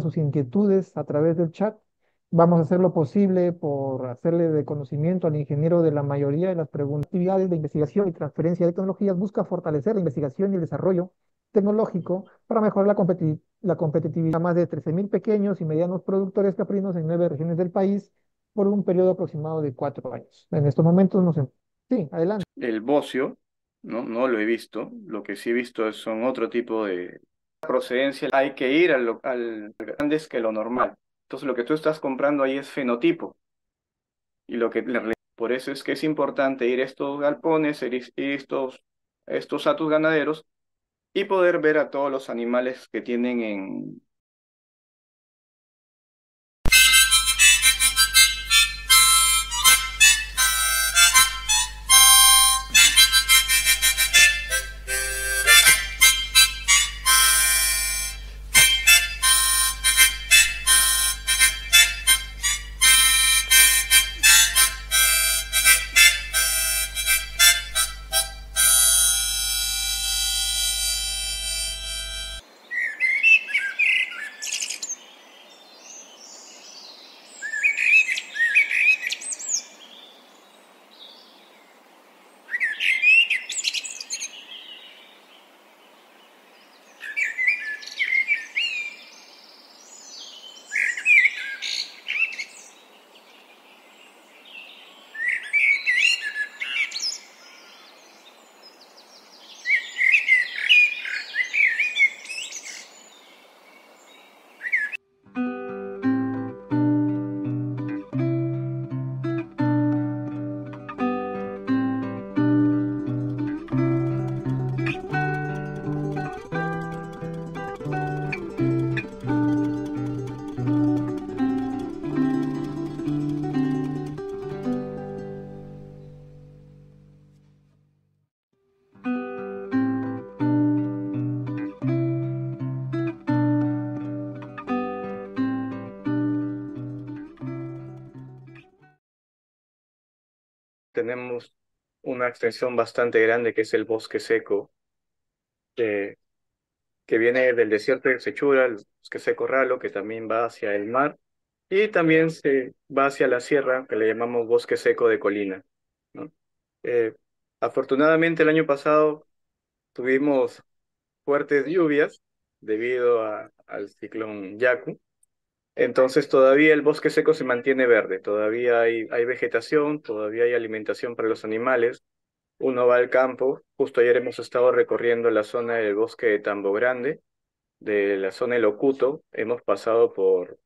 sus inquietudes a través del chat. Vamos a hacer lo posible por hacerle de conocimiento al ingeniero de la mayoría de las preguntas. Actividades de investigación y transferencia de tecnologías busca fortalecer la investigación y el desarrollo tecnológico para mejorar la, competitividad más de 13.000 pequeños y medianos productores caprinos en nueve regiones del país por un periodo aproximado de cuatro años. En estos momentos no sé Sí, adelante. El bocio, no, no lo he visto. Lo que sí he visto son otro tipo de, procedencia hay que ir al, grande grandes que lo normal. Entonces lo que tú estás comprando ahí es fenotipo. Y lo que por eso es que es importante ir a estos galpones, ir estos estos tus ganaderos y poder ver a todos los animales que tienen en, tenemos una extensión bastante grande que es el bosque seco, eh, que viene del desierto de Sechura, el bosque seco ralo, que también va hacia el mar, y también se va hacia la sierra, que le llamamos bosque seco de colina. Eh, afortunadamente el año pasado tuvimos fuertes lluvias debido al ciclón Yaku, entonces todavía el bosque seco se mantiene verde, todavía hay, hay vegetación, todavía hay alimentación para los animales. Uno va al campo, justo ayer hemos estado recorriendo la zona del bosque de Tambo Grande, de la zona de Locuto, hemos pasado por,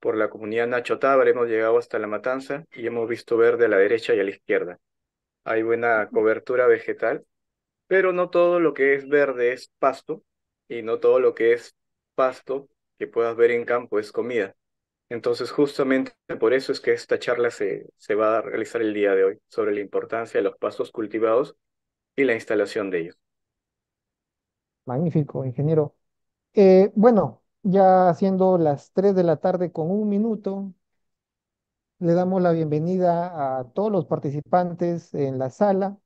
por la comunidad Nacho hemos llegado hasta La Matanza y hemos visto verde a la derecha y a la izquierda. Hay buena cobertura vegetal, pero no todo lo que es verde es pasto y no todo lo que es pasto que puedas ver en campo es comida. Entonces, justamente por eso es que esta charla se, se va a realizar el día de hoy, sobre la importancia de los pastos cultivados y la instalación de ellos. Magnífico, ingeniero. Eh, bueno, ya siendo las tres de la tarde con un minuto, le damos la bienvenida a todos los participantes en la sala.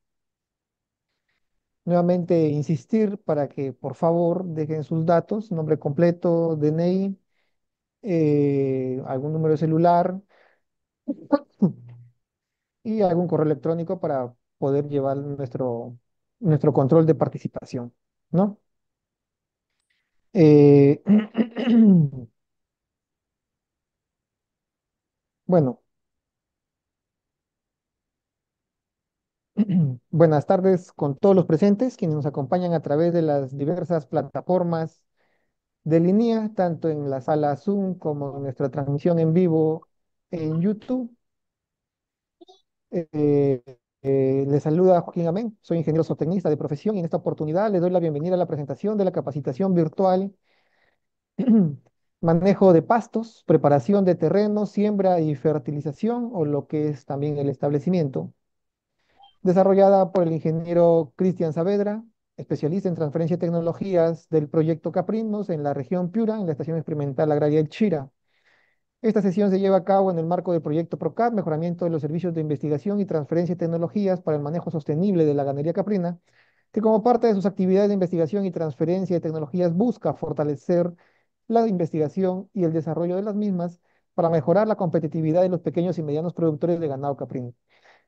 Nuevamente insistir para que por favor dejen sus datos, nombre completo, DNI, eh, algún número celular y algún correo electrónico para poder llevar nuestro, nuestro control de participación, ¿no? Eh, bueno, Buenas tardes con todos los presentes, quienes nos acompañan a través de las diversas plataformas de línea, tanto en la sala Zoom como en nuestra transmisión en vivo en YouTube. Eh, eh, les saluda Joaquín Amén, soy ingeniero zootecnista de profesión y en esta oportunidad le doy la bienvenida a la presentación de la capacitación virtual manejo de pastos, preparación de terreno, siembra y fertilización o lo que es también el establecimiento desarrollada por el ingeniero Cristian Saavedra, especialista en transferencia de tecnologías del proyecto Caprinos en la región Piura, en la Estación Experimental Agraria El Chira. Esta sesión se lleva a cabo en el marco del proyecto PROCAT, mejoramiento de los servicios de investigación y transferencia de tecnologías para el manejo sostenible de la ganadería caprina, que como parte de sus actividades de investigación y transferencia de tecnologías busca fortalecer la investigación y el desarrollo de las mismas para mejorar la competitividad de los pequeños y medianos productores de ganado caprino.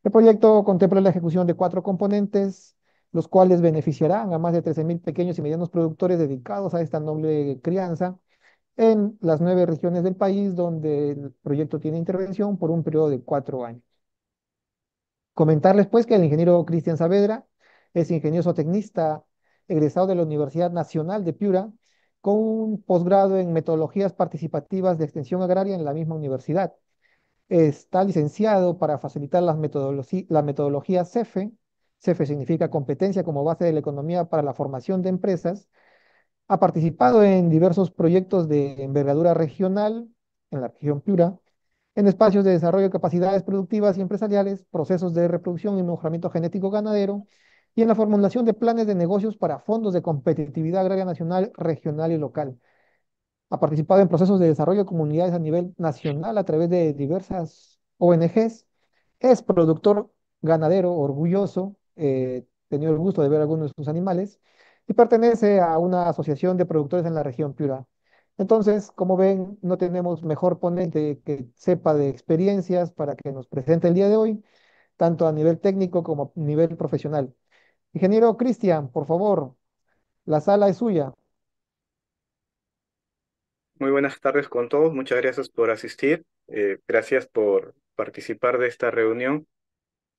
El proyecto contempla la ejecución de cuatro componentes, los cuales beneficiarán a más de 13.000 pequeños y medianos productores dedicados a esta noble crianza en las nueve regiones del país donde el proyecto tiene intervención por un periodo de cuatro años. Comentarles pues que el ingeniero Cristian Saavedra es ingenioso tecnista egresado de la Universidad Nacional de Piura con un posgrado en metodologías participativas de extensión agraria en la misma universidad. Está licenciado para facilitar las la metodología CEFE. CEFE significa competencia como base de la economía para la formación de empresas. Ha participado en diversos proyectos de envergadura regional en la región Piura, en espacios de desarrollo de capacidades productivas y empresariales, procesos de reproducción y mejoramiento genético ganadero, y en la formulación de planes de negocios para fondos de competitividad agraria nacional, regional y local. Ha participado en procesos de desarrollo de comunidades a nivel nacional a través de diversas ONGs. Es productor ganadero orgulloso. Eh, tenía tenido el gusto de ver algunos de sus animales y pertenece a una asociación de productores en la región Piura. Entonces, como ven, no tenemos mejor ponente que sepa de experiencias para que nos presente el día de hoy, tanto a nivel técnico como a nivel profesional. Ingeniero Cristian, por favor, la sala es suya. Muy buenas tardes con todos. Muchas gracias por asistir. Eh, gracias por participar de esta reunión.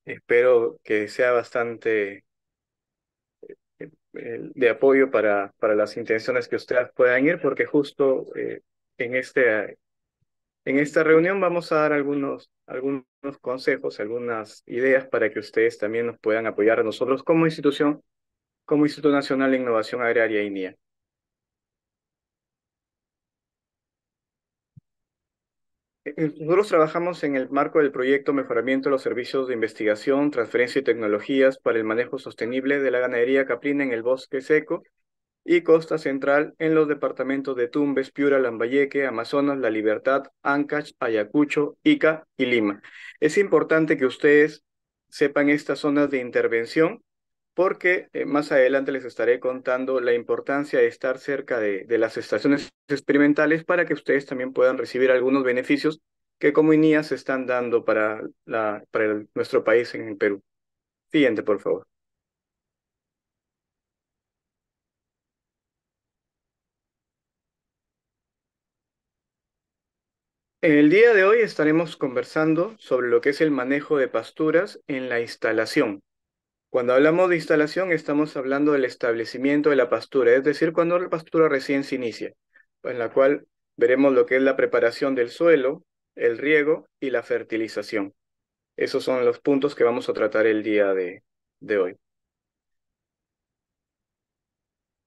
Espero que sea bastante eh, de apoyo para, para las intenciones que ustedes puedan ir, porque justo eh, en, este, en esta reunión vamos a dar algunos, algunos consejos, algunas ideas para que ustedes también nos puedan apoyar a nosotros como institución, como Instituto Nacional de Innovación Agraria INIA. Eh, nosotros trabajamos en el marco del proyecto Mejoramiento de los Servicios de Investigación, Transferencia y Tecnologías para el Manejo Sostenible de la Ganadería Caprina en el Bosque Seco y Costa Central en los departamentos de Tumbes, Piura, Lambayeque, Amazonas, La Libertad, Ancash, Ayacucho, Ica y Lima. Es importante que ustedes sepan estas zonas de intervención porque eh, más adelante les estaré contando la importancia de estar cerca de, las estaciones experimentales para que ustedes también puedan recibir algunos beneficios que como INIA se están dando para, nuestro país en el Perú. Siguiente, por favor. En el día de hoy estaremos conversando sobre lo que es el manejo de pasturas en la instalación. Cuando hablamos de instalación, estamos hablando del establecimiento de la pastura, es decir, cuando la pastura recién se inicia, en la cual veremos lo que es la preparación del suelo, el riego y la fertilización. Esos son los puntos que vamos a tratar el día de, hoy.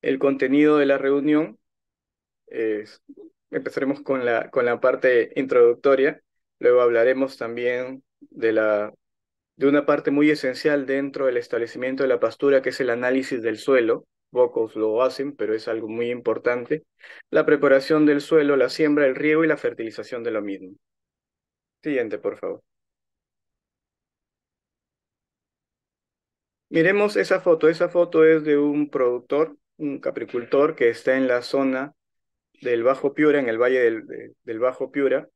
El contenido de la reunión empezaremos con la, con la parte introductoria, luego hablaremos también de la de una parte muy esencial dentro del establecimiento de la pastura, que es el análisis del suelo. Pocos lo hacen, pero es algo muy importante. La preparación del suelo, la siembra, el riego y la fertilización de lo mismo. Siguiente, por favor. Miremos esa foto. Esa foto es de un productor, un capricultor que está en la zona del Bajo Piura, en el valle del, del Bajo Piura,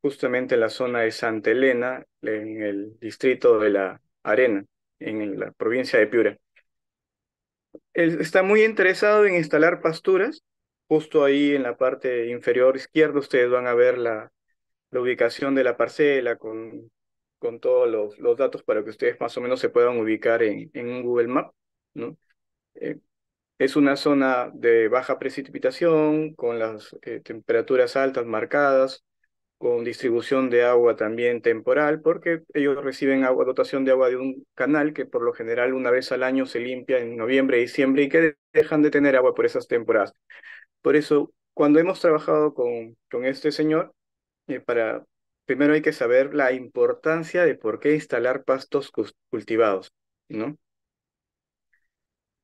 justamente en la zona de Santa Elena, en el distrito de la Arena, en la provincia de Piura. está muy interesado en instalar pasturas. Justo ahí en la parte inferior izquierda ustedes van a ver la, ubicación de la parcela con, con todos los, datos para que ustedes más o menos se puedan ubicar en, en un Google Map. Eh, es una zona de baja precipitación, con las eh, temperaturas altas marcadas, con distribución de agua también temporal, porque ellos reciben agua, dotación de agua de un canal que por lo general una vez al año se limpia en noviembre, y diciembre y que dejan de tener agua por esas temporadas. Por eso, cuando hemos trabajado con, con este señor, eh, para, primero hay que saber la importancia de por qué instalar pastos cultivados, ¿no?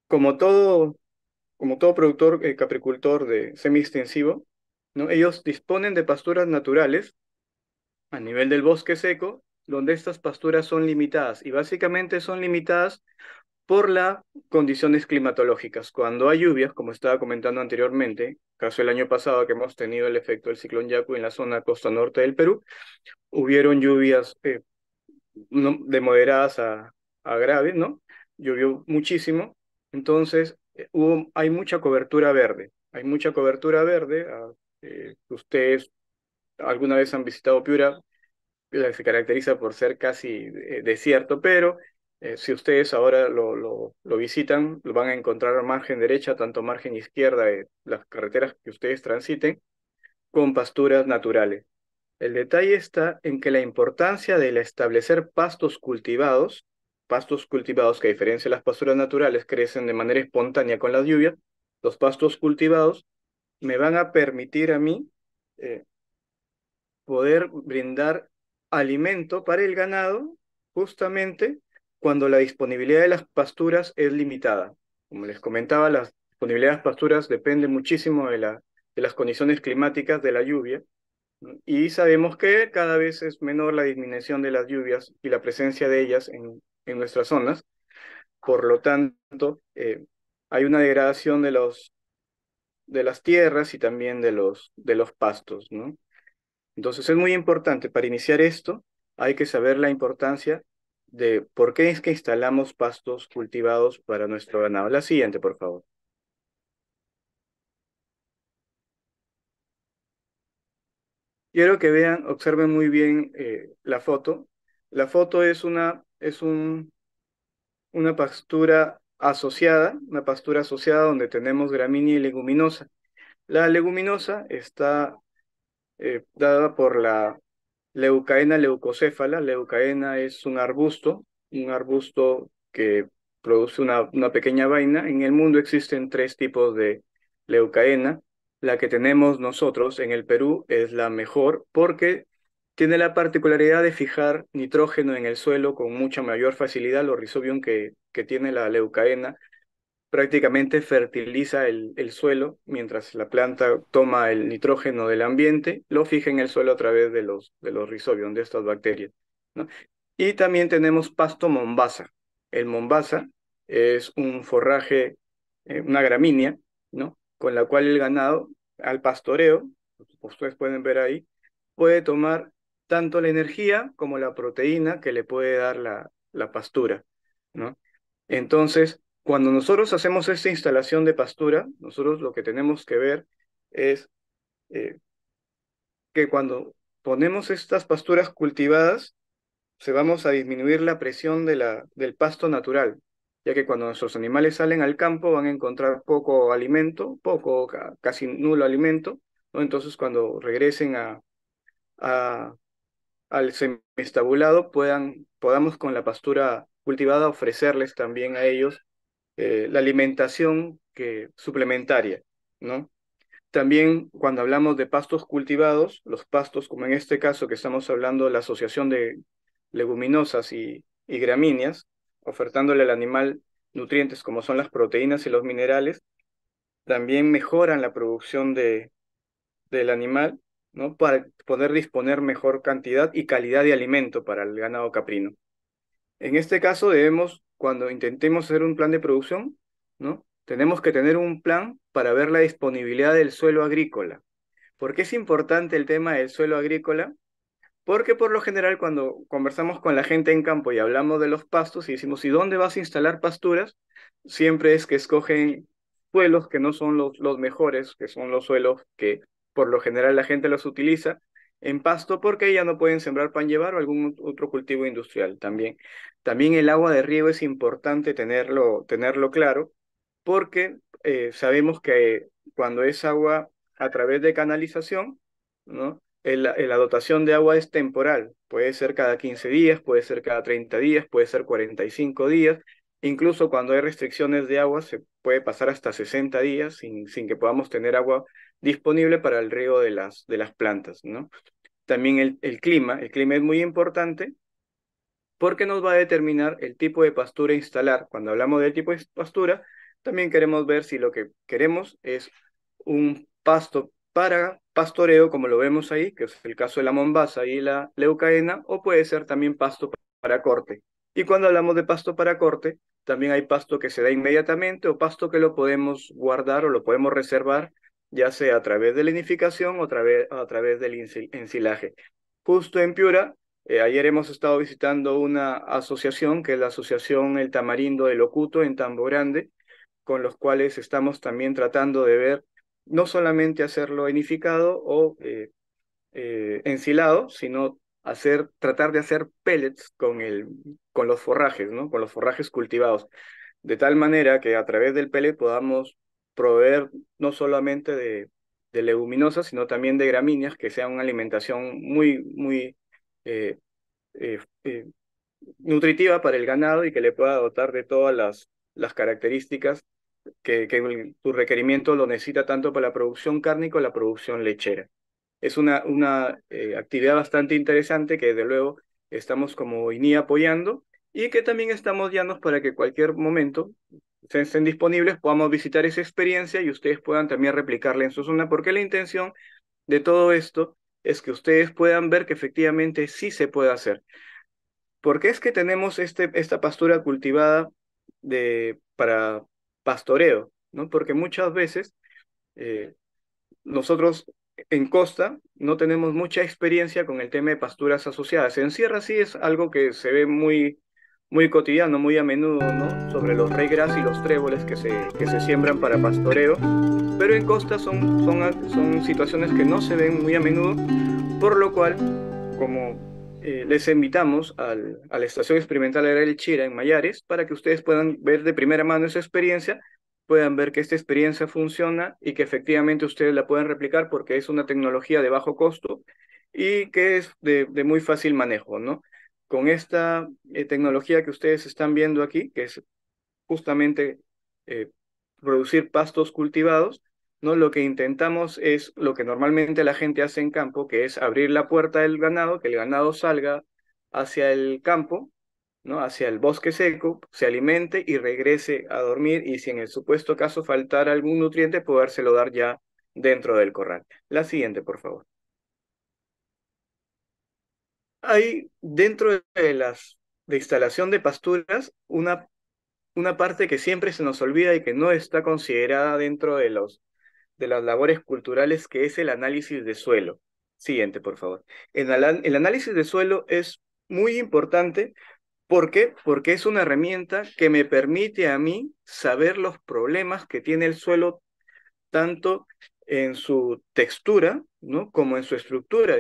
Como todo, como todo productor eh, capricultor de semi-extensivo, ¿no? Ellos disponen de pasturas naturales a nivel del bosque seco, donde estas pasturas son limitadas y básicamente son limitadas por las condiciones climatológicas. Cuando hay lluvias, como estaba comentando anteriormente, caso el año pasado que hemos tenido el efecto del ciclón Yaku en la zona costa norte del Perú, hubieron lluvias eh, de moderadas a, graves, ¿no? Llovió muchísimo, entonces eh, hubo, hay mucha cobertura verde, hay mucha cobertura verde eh, ustedes alguna vez han visitado Piura, Piura se caracteriza por ser casi eh, desierto, pero eh, si ustedes ahora lo, lo, visitan, lo van a encontrar margen derecha, tanto margen izquierda de las carreteras que ustedes transiten, con pasturas naturales. El detalle está en que la importancia de establecer pastos cultivados, pastos cultivados que a diferencia las pasturas naturales crecen de manera espontánea con la lluvia, los pastos cultivados me van a permitir a mí eh, poder brindar alimento para el ganado justamente cuando la disponibilidad de las pasturas es limitada. Como les comentaba, la disponibilidad de las pasturas depende muchísimo de, la, de las condiciones climáticas de la lluvia. Y sabemos que cada vez es menor la disminución de las lluvias y la presencia de ellas en, en nuestras zonas. Por lo tanto, eh, hay una degradación de los de las tierras y también de los, de los pastos, ¿no? Entonces es muy importante, para iniciar esto hay que saber la importancia de por qué es que instalamos pastos cultivados para nuestro ganado. La siguiente, por favor. Quiero que vean, observen muy bien eh, la foto. La foto es una, es un, una pastura asociada, una pastura asociada donde tenemos gramínea y leguminosa. La leguminosa está eh, dada por la leucaena leucocéfala. Leucaena es un arbusto, un arbusto que produce una, una pequeña vaina. En el mundo existen tres tipos de leucaena. La que tenemos nosotros en el Perú es la mejor porque tiene la particularidad de fijar nitrógeno en el suelo con mucha mayor facilidad. Los rizobium que, tiene la leucaena prácticamente fertiliza el, suelo mientras la planta toma el nitrógeno del ambiente, lo fija en el suelo a través de los, de los rizobium, de estas bacterias. Y también tenemos pasto mombasa. El mombasa es un forraje, eh, una gramínea, ¿no? con la cual el ganado al pastoreo, ustedes pueden ver ahí, puede tomar tanto la energía como la proteína que le puede dar la, la pastura, ¿no? Entonces, cuando nosotros hacemos esta instalación de pastura, nosotros lo que tenemos que ver es eh, que cuando ponemos estas pasturas cultivadas, se vamos a disminuir la presión de la, del pasto natural, ya que cuando nuestros animales salen al campo van a encontrar poco alimento, poco, casi nulo alimento, ¿no? entonces cuando regresen a, al semistabulado puedan, podamos con la pastura cultivada ofrecerles también a ellos eh, la alimentación que, suplementaria, ¿no? También cuando hablamos de pastos cultivados, los pastos, como en este caso que estamos hablando la asociación de leguminosas y, y gramíneas, ofertándole al animal nutrientes como son las proteínas y los minerales, también mejoran la producción de, del animal ¿no? Para poder disponer mejor cantidad y calidad de alimento para el ganado caprino. En este caso debemos, cuando intentemos hacer un plan de producción, ¿no? Tenemos que tener un plan para ver la disponibilidad del suelo agrícola. ¿Por qué es importante el tema del suelo agrícola? Porque por lo general cuando conversamos con la gente en campo y hablamos de los pastos y decimos, ¿y dónde vas a instalar pasturas? Siempre es que escogen suelos que no son los, los mejores, que son los suelos que por lo general la gente los utiliza en pasto porque ya no pueden sembrar pan llevar o algún otro cultivo industrial también. También el agua de riego es importante tenerlo, tenerlo claro porque eh, sabemos que cuando es agua a través de canalización, ¿no? la dotación de agua es temporal, puede ser cada 15 días, puede ser cada 30 días, puede ser 45 días, incluso cuando hay restricciones de agua se puede pasar hasta 60 días sin, sin que podamos tener agua disponible para el riego de las, de las plantas, ¿no? También el, el clima, el clima es muy importante porque nos va a determinar el tipo de pastura a instalar. Cuando hablamos del tipo de pastura, también queremos ver si lo que queremos es un pasto para pastoreo, como lo vemos ahí, que es el caso de la mombasa y la leucaena, o puede ser también pasto para corte. Y cuando hablamos de pasto para corte, también hay pasto que se da inmediatamente o pasto que lo podemos guardar o lo podemos reservar ya sea a través de la inificación o a través, del ensilaje. Justo en Piura, eh, ayer hemos estado visitando una asociación, que es la Asociación El Tamarindo de Locuto en Tambo Grande, con los cuales estamos también tratando de ver no solamente hacerlo enificado o eh, eh, ensilado, sino hacer, tratar de hacer pellets con, el, con los forrajes, ¿no? con los forrajes cultivados, de tal manera que a través del pellet podamos proveer no solamente de, de leguminosas, sino también de gramíneas, que sea una alimentación muy, muy eh, eh, eh, nutritiva para el ganado y que le pueda dotar de todas las, las características que, que tu requerimiento lo necesita tanto para la producción cárnica como la producción lechera. Es una, una actividad bastante interesante que desde luego estamos como INI apoyando y que también estamos llanos para que cualquier momento estén disponibles, podamos visitar esa experiencia y ustedes puedan también replicarla en su zona, porque la intención de todo esto es que ustedes puedan ver que efectivamente sí se puede hacer. Porque es que tenemos este, esta pastura cultivada de, para pastoreo, ¿no? Porque muchas veces eh, nosotros en costa no tenemos mucha experiencia con el tema de pasturas asociadas. En sierra sí es algo que se ve muy, muy cotidiano, muy a menudo, ¿no? Sobre los regras y los tréboles que se, que se siembran para pastoreo. Pero en costa son, son, son situaciones que no se ven muy a menudo, por lo cual, como eh, les invitamos al, a la Estación Experimental de El Chira en Mayares para que ustedes puedan ver de primera mano esa experiencia, puedan ver que esta experiencia funciona y que efectivamente ustedes la pueden replicar porque es una tecnología de bajo costo y que es de, de muy fácil manejo, ¿no? con esta eh, tecnología que ustedes están viendo aquí, que es justamente eh, producir pastos cultivados, ¿no? Lo que intentamos es lo que normalmente la gente hace en campo, que es abrir la puerta del ganado, que el ganado salga hacia el campo, ¿no? Hacia el bosque seco, se alimente y regrese a dormir y si en el supuesto caso faltara algún nutriente, podérselo dar ya dentro del corral. La siguiente, por favor. Hay dentro de las de instalación de pasturas una, una parte que siempre se nos olvida y que no está considerada dentro de, los, de las labores culturales, que es el análisis de suelo. Siguiente, por favor. El, el análisis de suelo es muy importante. ¿Por qué? Porque es una herramienta que me permite a mí saber los problemas que tiene el suelo, tanto en su textura ¿no? como en su estructura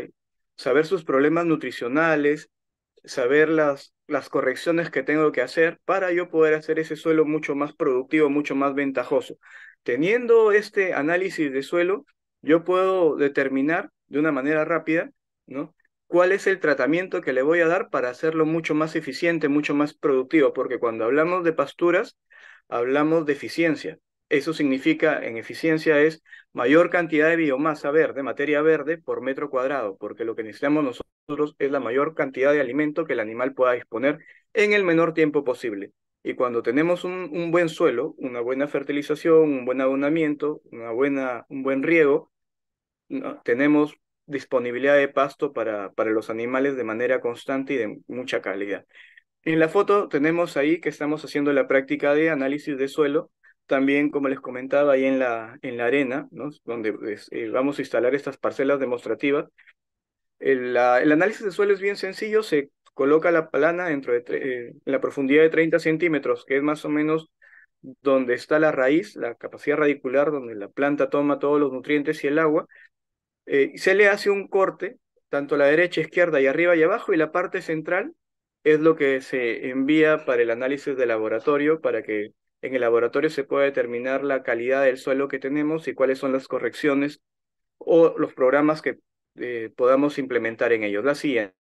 saber sus problemas nutricionales, saber las, las correcciones que tengo que hacer para yo poder hacer ese suelo mucho más productivo, mucho más ventajoso. Teniendo este análisis de suelo, yo puedo determinar de una manera rápida, ¿no? cuál es el tratamiento que le voy a dar para hacerlo mucho más eficiente, mucho más productivo, porque cuando hablamos de pasturas, hablamos de eficiencia, eso significa, en eficiencia, es mayor cantidad de biomasa verde, materia verde, por metro cuadrado, porque lo que necesitamos nosotros es la mayor cantidad de alimento que el animal pueda disponer en el menor tiempo posible. Y cuando tenemos un, buen suelo, una buena fertilización, un buen abonamiento, una buena, un buen riego, tenemos disponibilidad de pasto para, para los animales de manera constante y de mucha calidad. En la foto tenemos ahí que estamos haciendo la práctica de análisis de suelo también, como les comentaba, ahí en la, en la arena, ¿no? donde pues, eh, vamos a instalar estas parcelas demostrativas. El, el, análisis de suelo es bien sencillo, se coloca la palana dentro de eh, en la profundidad de 30 centímetros, que es más o menos donde está la raíz, la capacidad radicular, donde la planta toma todos los nutrientes y el agua. Eh, se le hace un corte, tanto a la derecha, izquierda y arriba y abajo, y la parte central es lo que se envía para el análisis de laboratorio para que en el laboratorio se puede determinar la calidad del suelo que tenemos y cuáles son las correcciones o los programas que eh, podamos implementar en ellos. La siguiente.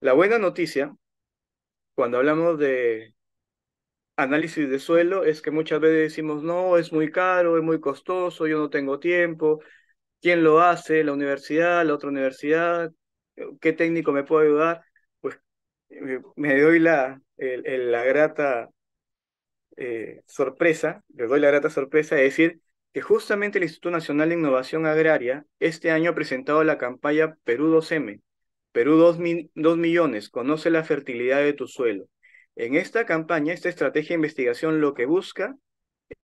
La buena noticia, cuando hablamos de análisis de suelo, es que muchas veces decimos, no, es muy caro, es muy costoso, yo no tengo tiempo, ¿quién lo hace? ¿La universidad? ¿La otra universidad? ¿Qué técnico me puede ayudar? Pues eh, me doy la, la grata eh, sorpresa, le doy la grata sorpresa de decir que justamente el Instituto Nacional de Innovación Agraria este año ha presentado la campaña Perú 2M, Perú 2, millones, conoce la fertilidad de tu suelo. En esta campaña, esta estrategia de investigación lo que busca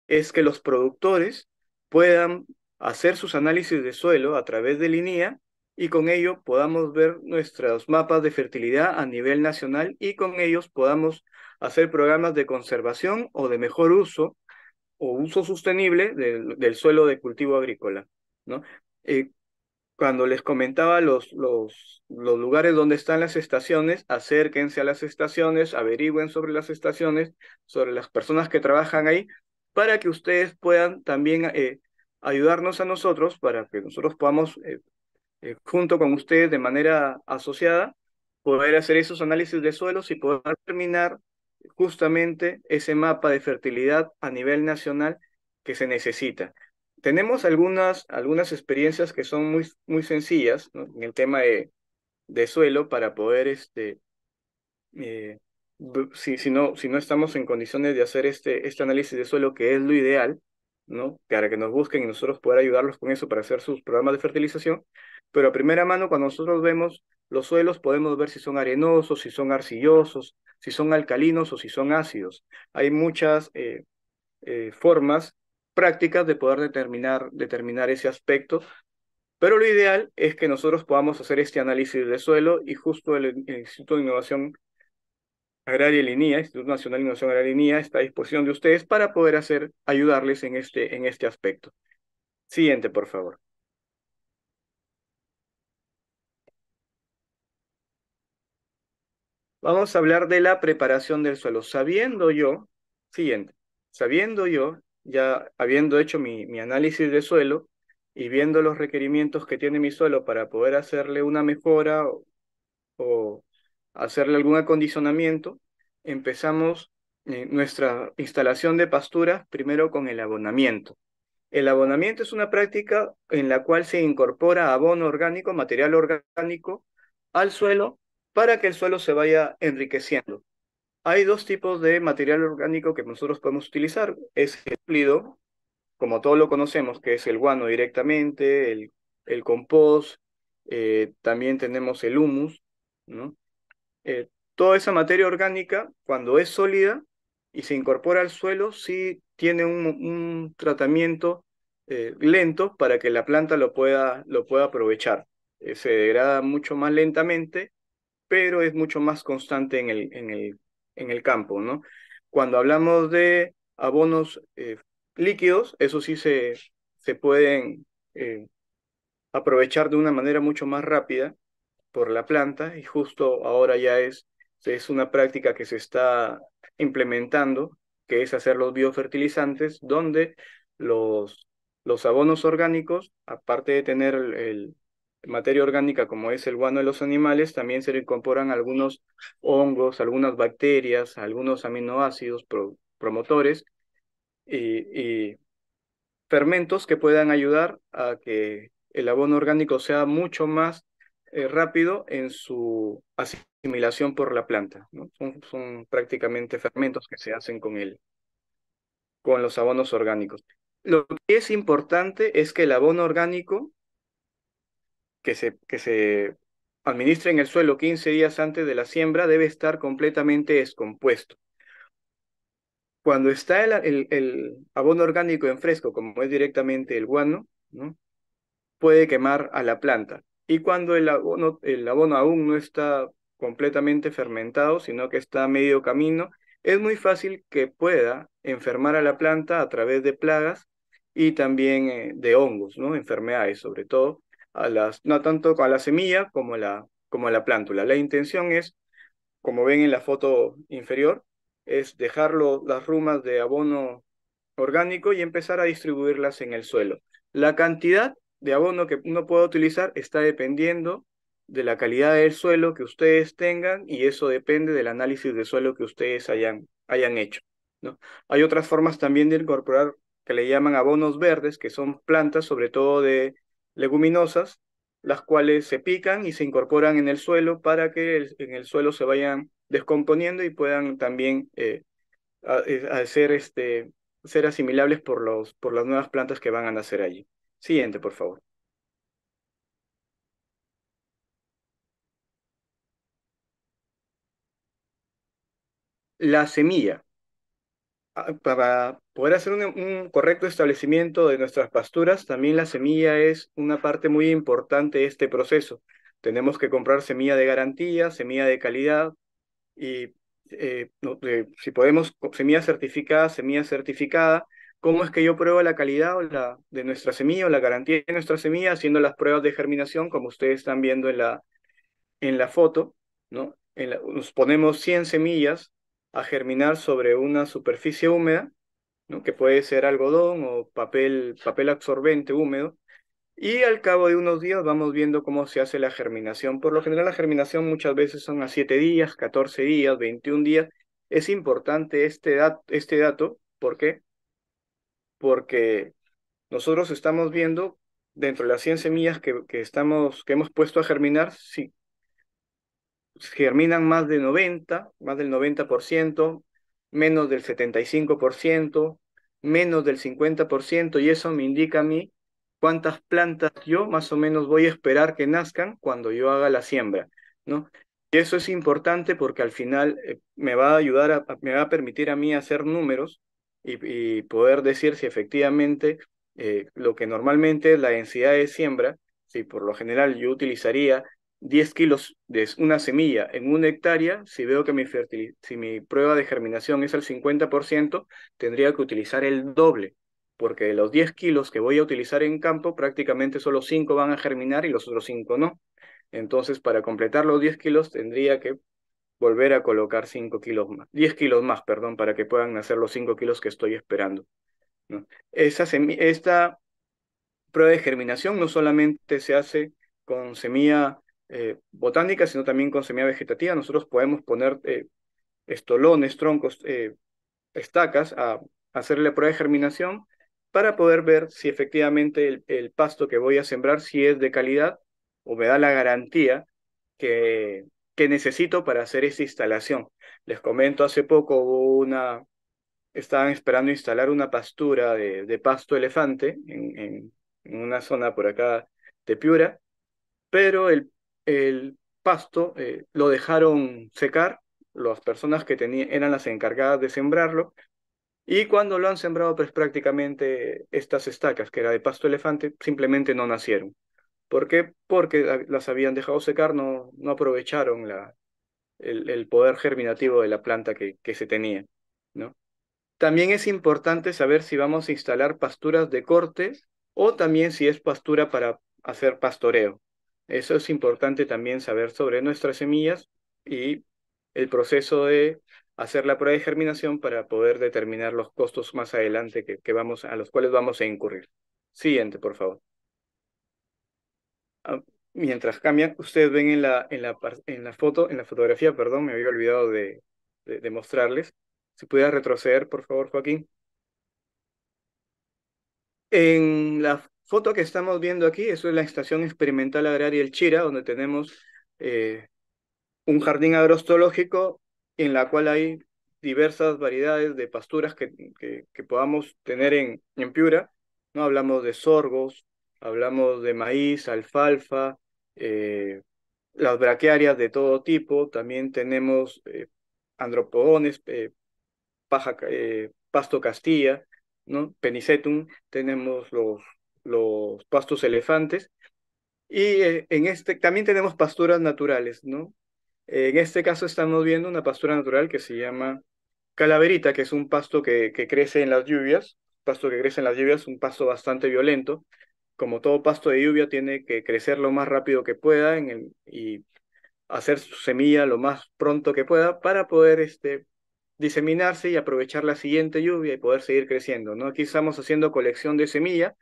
es que los productores puedan hacer sus análisis de suelo a través de línea y con ello podamos ver nuestros mapas de fertilidad a nivel nacional y con ellos podamos hacer programas de conservación o de mejor uso o uso sostenible del, suelo de cultivo agrícola. ¿no? Eh, cuando les comentaba los, los, los lugares donde están las estaciones, acérquense a las estaciones, averigüen sobre las estaciones, sobre las personas que trabajan ahí, para que ustedes puedan también eh, ayudarnos a nosotros, para que nosotros podamos eh, eh, junto con ustedes de manera asociada, poder hacer esos análisis de suelos y poder terminar justamente ese mapa de fertilidad a nivel nacional que se necesita. Tenemos algunas, algunas experiencias que son muy, muy sencillas en el tema de, de, suelo para poder, este, eh, si, si, no, si no estamos en condiciones de hacer este, este análisis de suelo, que es lo ideal, ¿no? para que nos busquen y nosotros poder ayudarlos con eso para hacer sus programas de fertilización, pero a primera mano cuando nosotros vemos los suelos podemos ver si son arenosos, si son arcillosos, si son alcalinos o si son ácidos. Hay muchas eh, eh, formas prácticas de poder determinar, determinar ese aspecto, pero lo ideal es que nosotros podamos hacer este análisis de suelo y justo el, Instituto de Innovación Agraria y Instituto Nacional de Innovación Agraria y Linía, está a disposición de ustedes para poder hacer, ayudarles en este, en este aspecto. Siguiente, por favor. Vamos a hablar de la preparación del suelo. Sabiendo yo, siguiente, sabiendo yo, ya habiendo hecho mi, análisis de suelo y viendo los requerimientos que tiene mi suelo para poder hacerle una mejora o, o hacerle algún acondicionamiento, empezamos eh, nuestra instalación de pasturas primero con el abonamiento. El abonamiento es una práctica en la cual se incorpora abono orgánico, material orgánico, al suelo para que el suelo se vaya enriqueciendo. Hay dos tipos de material orgánico que nosotros podemos utilizar. Es el plido, como todos lo conocemos, que es el guano directamente, el, compost, eh, también tenemos el humus, ¿no? Eh, toda esa materia orgánica, cuando es sólida y se incorpora al suelo, sí tiene un, tratamiento eh, lento para que la planta lo pueda, lo pueda aprovechar. se degrada mucho más lentamente pero es mucho más constante en el, en el, en el campo, ¿no? Cuando hablamos de abonos eh, líquidos, eso sí se, se pueden eh, aprovechar de una manera mucho más rápida por la planta y justo ahora ya es, es una práctica que se está implementando, que es hacer los biofertilizantes, donde los, los abonos orgánicos, aparte de tener el, materia orgánica como es el guano de los animales, también se le incorporan algunos hongos, algunas bacterias, algunos aminoácidos promotores y, fermentos que puedan ayudar a que el abono orgánico sea mucho más eh, rápido en su asimilación por la planta. Son, prácticamente fermentos que se hacen con el, con los abonos orgánicos. Lo que es importante es que el abono orgánico que se, que se administra en el suelo 15 días antes de la siembra debe estar completamente descompuesto. Cuando está el, abono orgánico en fresco, como es directamente el guano, ¿no? puede quemar a la planta. Y cuando el abono, el abono aún no está completamente fermentado, sino que está a medio camino, es muy fácil que pueda enfermar a la planta a través de plagas y también eh, de hongos, ¿no? enfermedades sobre todo, no tanto a la semilla como a la, como a la plántula. La intención es, como ven en la foto inferior, es dejar las rumas de abono orgánico y empezar a distribuirlas en el suelo. La cantidad de abono que uno pueda utilizar está dependiendo de la calidad del suelo que ustedes tengan y eso depende del análisis de suelo que ustedes hayan, hayan hecho. ¿no? Hay otras formas también de incorporar que le llaman abonos verdes, que son plantas sobre todo de leguminosas, las cuales se pican y se incorporan en el suelo para que en el suelo se vayan descomponiendo y puedan también eh, eh, ser, este, ser asimilables por, los, por las nuevas plantas que van a nacer allí. Siguiente, por favor. La semilla para poder hacer un, correcto establecimiento de nuestras pasturas, también la semilla es una parte muy importante de este proceso. Tenemos que comprar semilla de garantía, semilla de calidad y eh, si podemos, semilla certificada, semilla certificada. ¿Cómo es que yo pruebo la calidad o la, de nuestra semilla o la garantía de nuestra semilla haciendo las pruebas de germinación como ustedes están viendo en la, en la foto? ¿no? nos ponemos 100 semillas a germinar sobre una superficie húmeda, ¿no? que puede ser algodón o papel, papel absorbente húmedo, y al cabo de unos días vamos viendo cómo se hace la germinación. Por lo general la germinación muchas veces son a 7 días, 14 días, 21 días. Es importante este, este dato, ¿por qué? Porque nosotros estamos viendo dentro de las 100 semillas que, que, estamos, que hemos puesto a germinar, si pues, germinan más del 90, más del 90%, menos del 75%, menos del 50%, y eso me indica a mí cuántas plantas yo más o menos voy a esperar que nazcan cuando yo haga la siembra, ¿no? Y eso es importante porque al final eh, me va a ayudar, a, me va a permitir a mí hacer números y, poder decir si efectivamente eh, lo que normalmente es la densidad de siembra, si por lo general yo utilizaría 10 kilos de una semilla en una hectárea, si veo que mi, si mi prueba de germinación es el 50%, tendría que utilizar el doble, porque de los 10 kilos que voy a utilizar en campo, prácticamente solo 5 van a germinar y los otros 5 no. Entonces, para completar los 10 kilos, tendría que volver a colocar kilos más, 10 kilos más, perdón, para que puedan nacer los 5 kilos que estoy esperando. ¿no? Esa esta prueba de germinación no solamente se hace con semilla eh, botánica, sino también con semilla vegetativa. Nosotros podemos poner eh, estolones, troncos, eh, estacas a, hacerle prueba de germinación para poder ver si efectivamente el, pasto que voy a sembrar, si es de calidad o me da la garantía que, que necesito para hacer esa instalación. Les comento, hace poco una, estaban esperando instalar una pastura de, pasto elefante en, una zona por acá de Piura, pero el, el pasto eh, lo dejaron secar, las personas que tenían, eran las encargadas de sembrarlo, y cuando lo han sembrado, pues prácticamente estas estacas, que era de pasto elefante, simplemente no nacieron. ¿Por qué? Porque las habían dejado secar, no, no aprovecharon la, el, poder germinativo de la planta que, que se tenía. ¿no? También es importante saber si vamos a instalar pasturas de corte o también si es pastura para hacer pastoreo. Eso es importante también saber sobre nuestras semillas y el proceso de hacer la prueba de germinación para poder determinar los costos más adelante que, que vamos, a los cuales vamos a incurrir. Siguiente, por favor. Ah, mientras cambian, ustedes ven en la, en la, en la foto, en la fotografía, perdón, me había olvidado de, de, mostrarles. Si pudiera retroceder, por favor, Joaquín. En la foto que estamos viendo aquí, eso es la Estación Experimental Agraria El Chira, donde tenemos eh, un jardín agrostológico en la cual hay diversas variedades de pasturas que, que, podamos tener en, en, Piura. ¿no? Hablamos de sorgos, hablamos de maíz, alfalfa, eh, las braquiarias de todo tipo, también tenemos andropogones, eh, andropodones, pasto castilla, ¿no? penicetum, tenemos los los pastos elefantes. Y eh, en este también tenemos pasturas naturales, ¿no? En este caso estamos viendo una pastura natural que se llama calaverita, que es un pasto que, que crece en las lluvias, pasto que crece en las lluvias, un pasto bastante violento. Como todo pasto de lluvia tiene que crecer lo más rápido que pueda en el, y hacer su semilla lo más pronto que pueda para poder este, diseminarse y aprovechar la siguiente lluvia y poder seguir creciendo. ¿no? Aquí estamos haciendo colección de semilla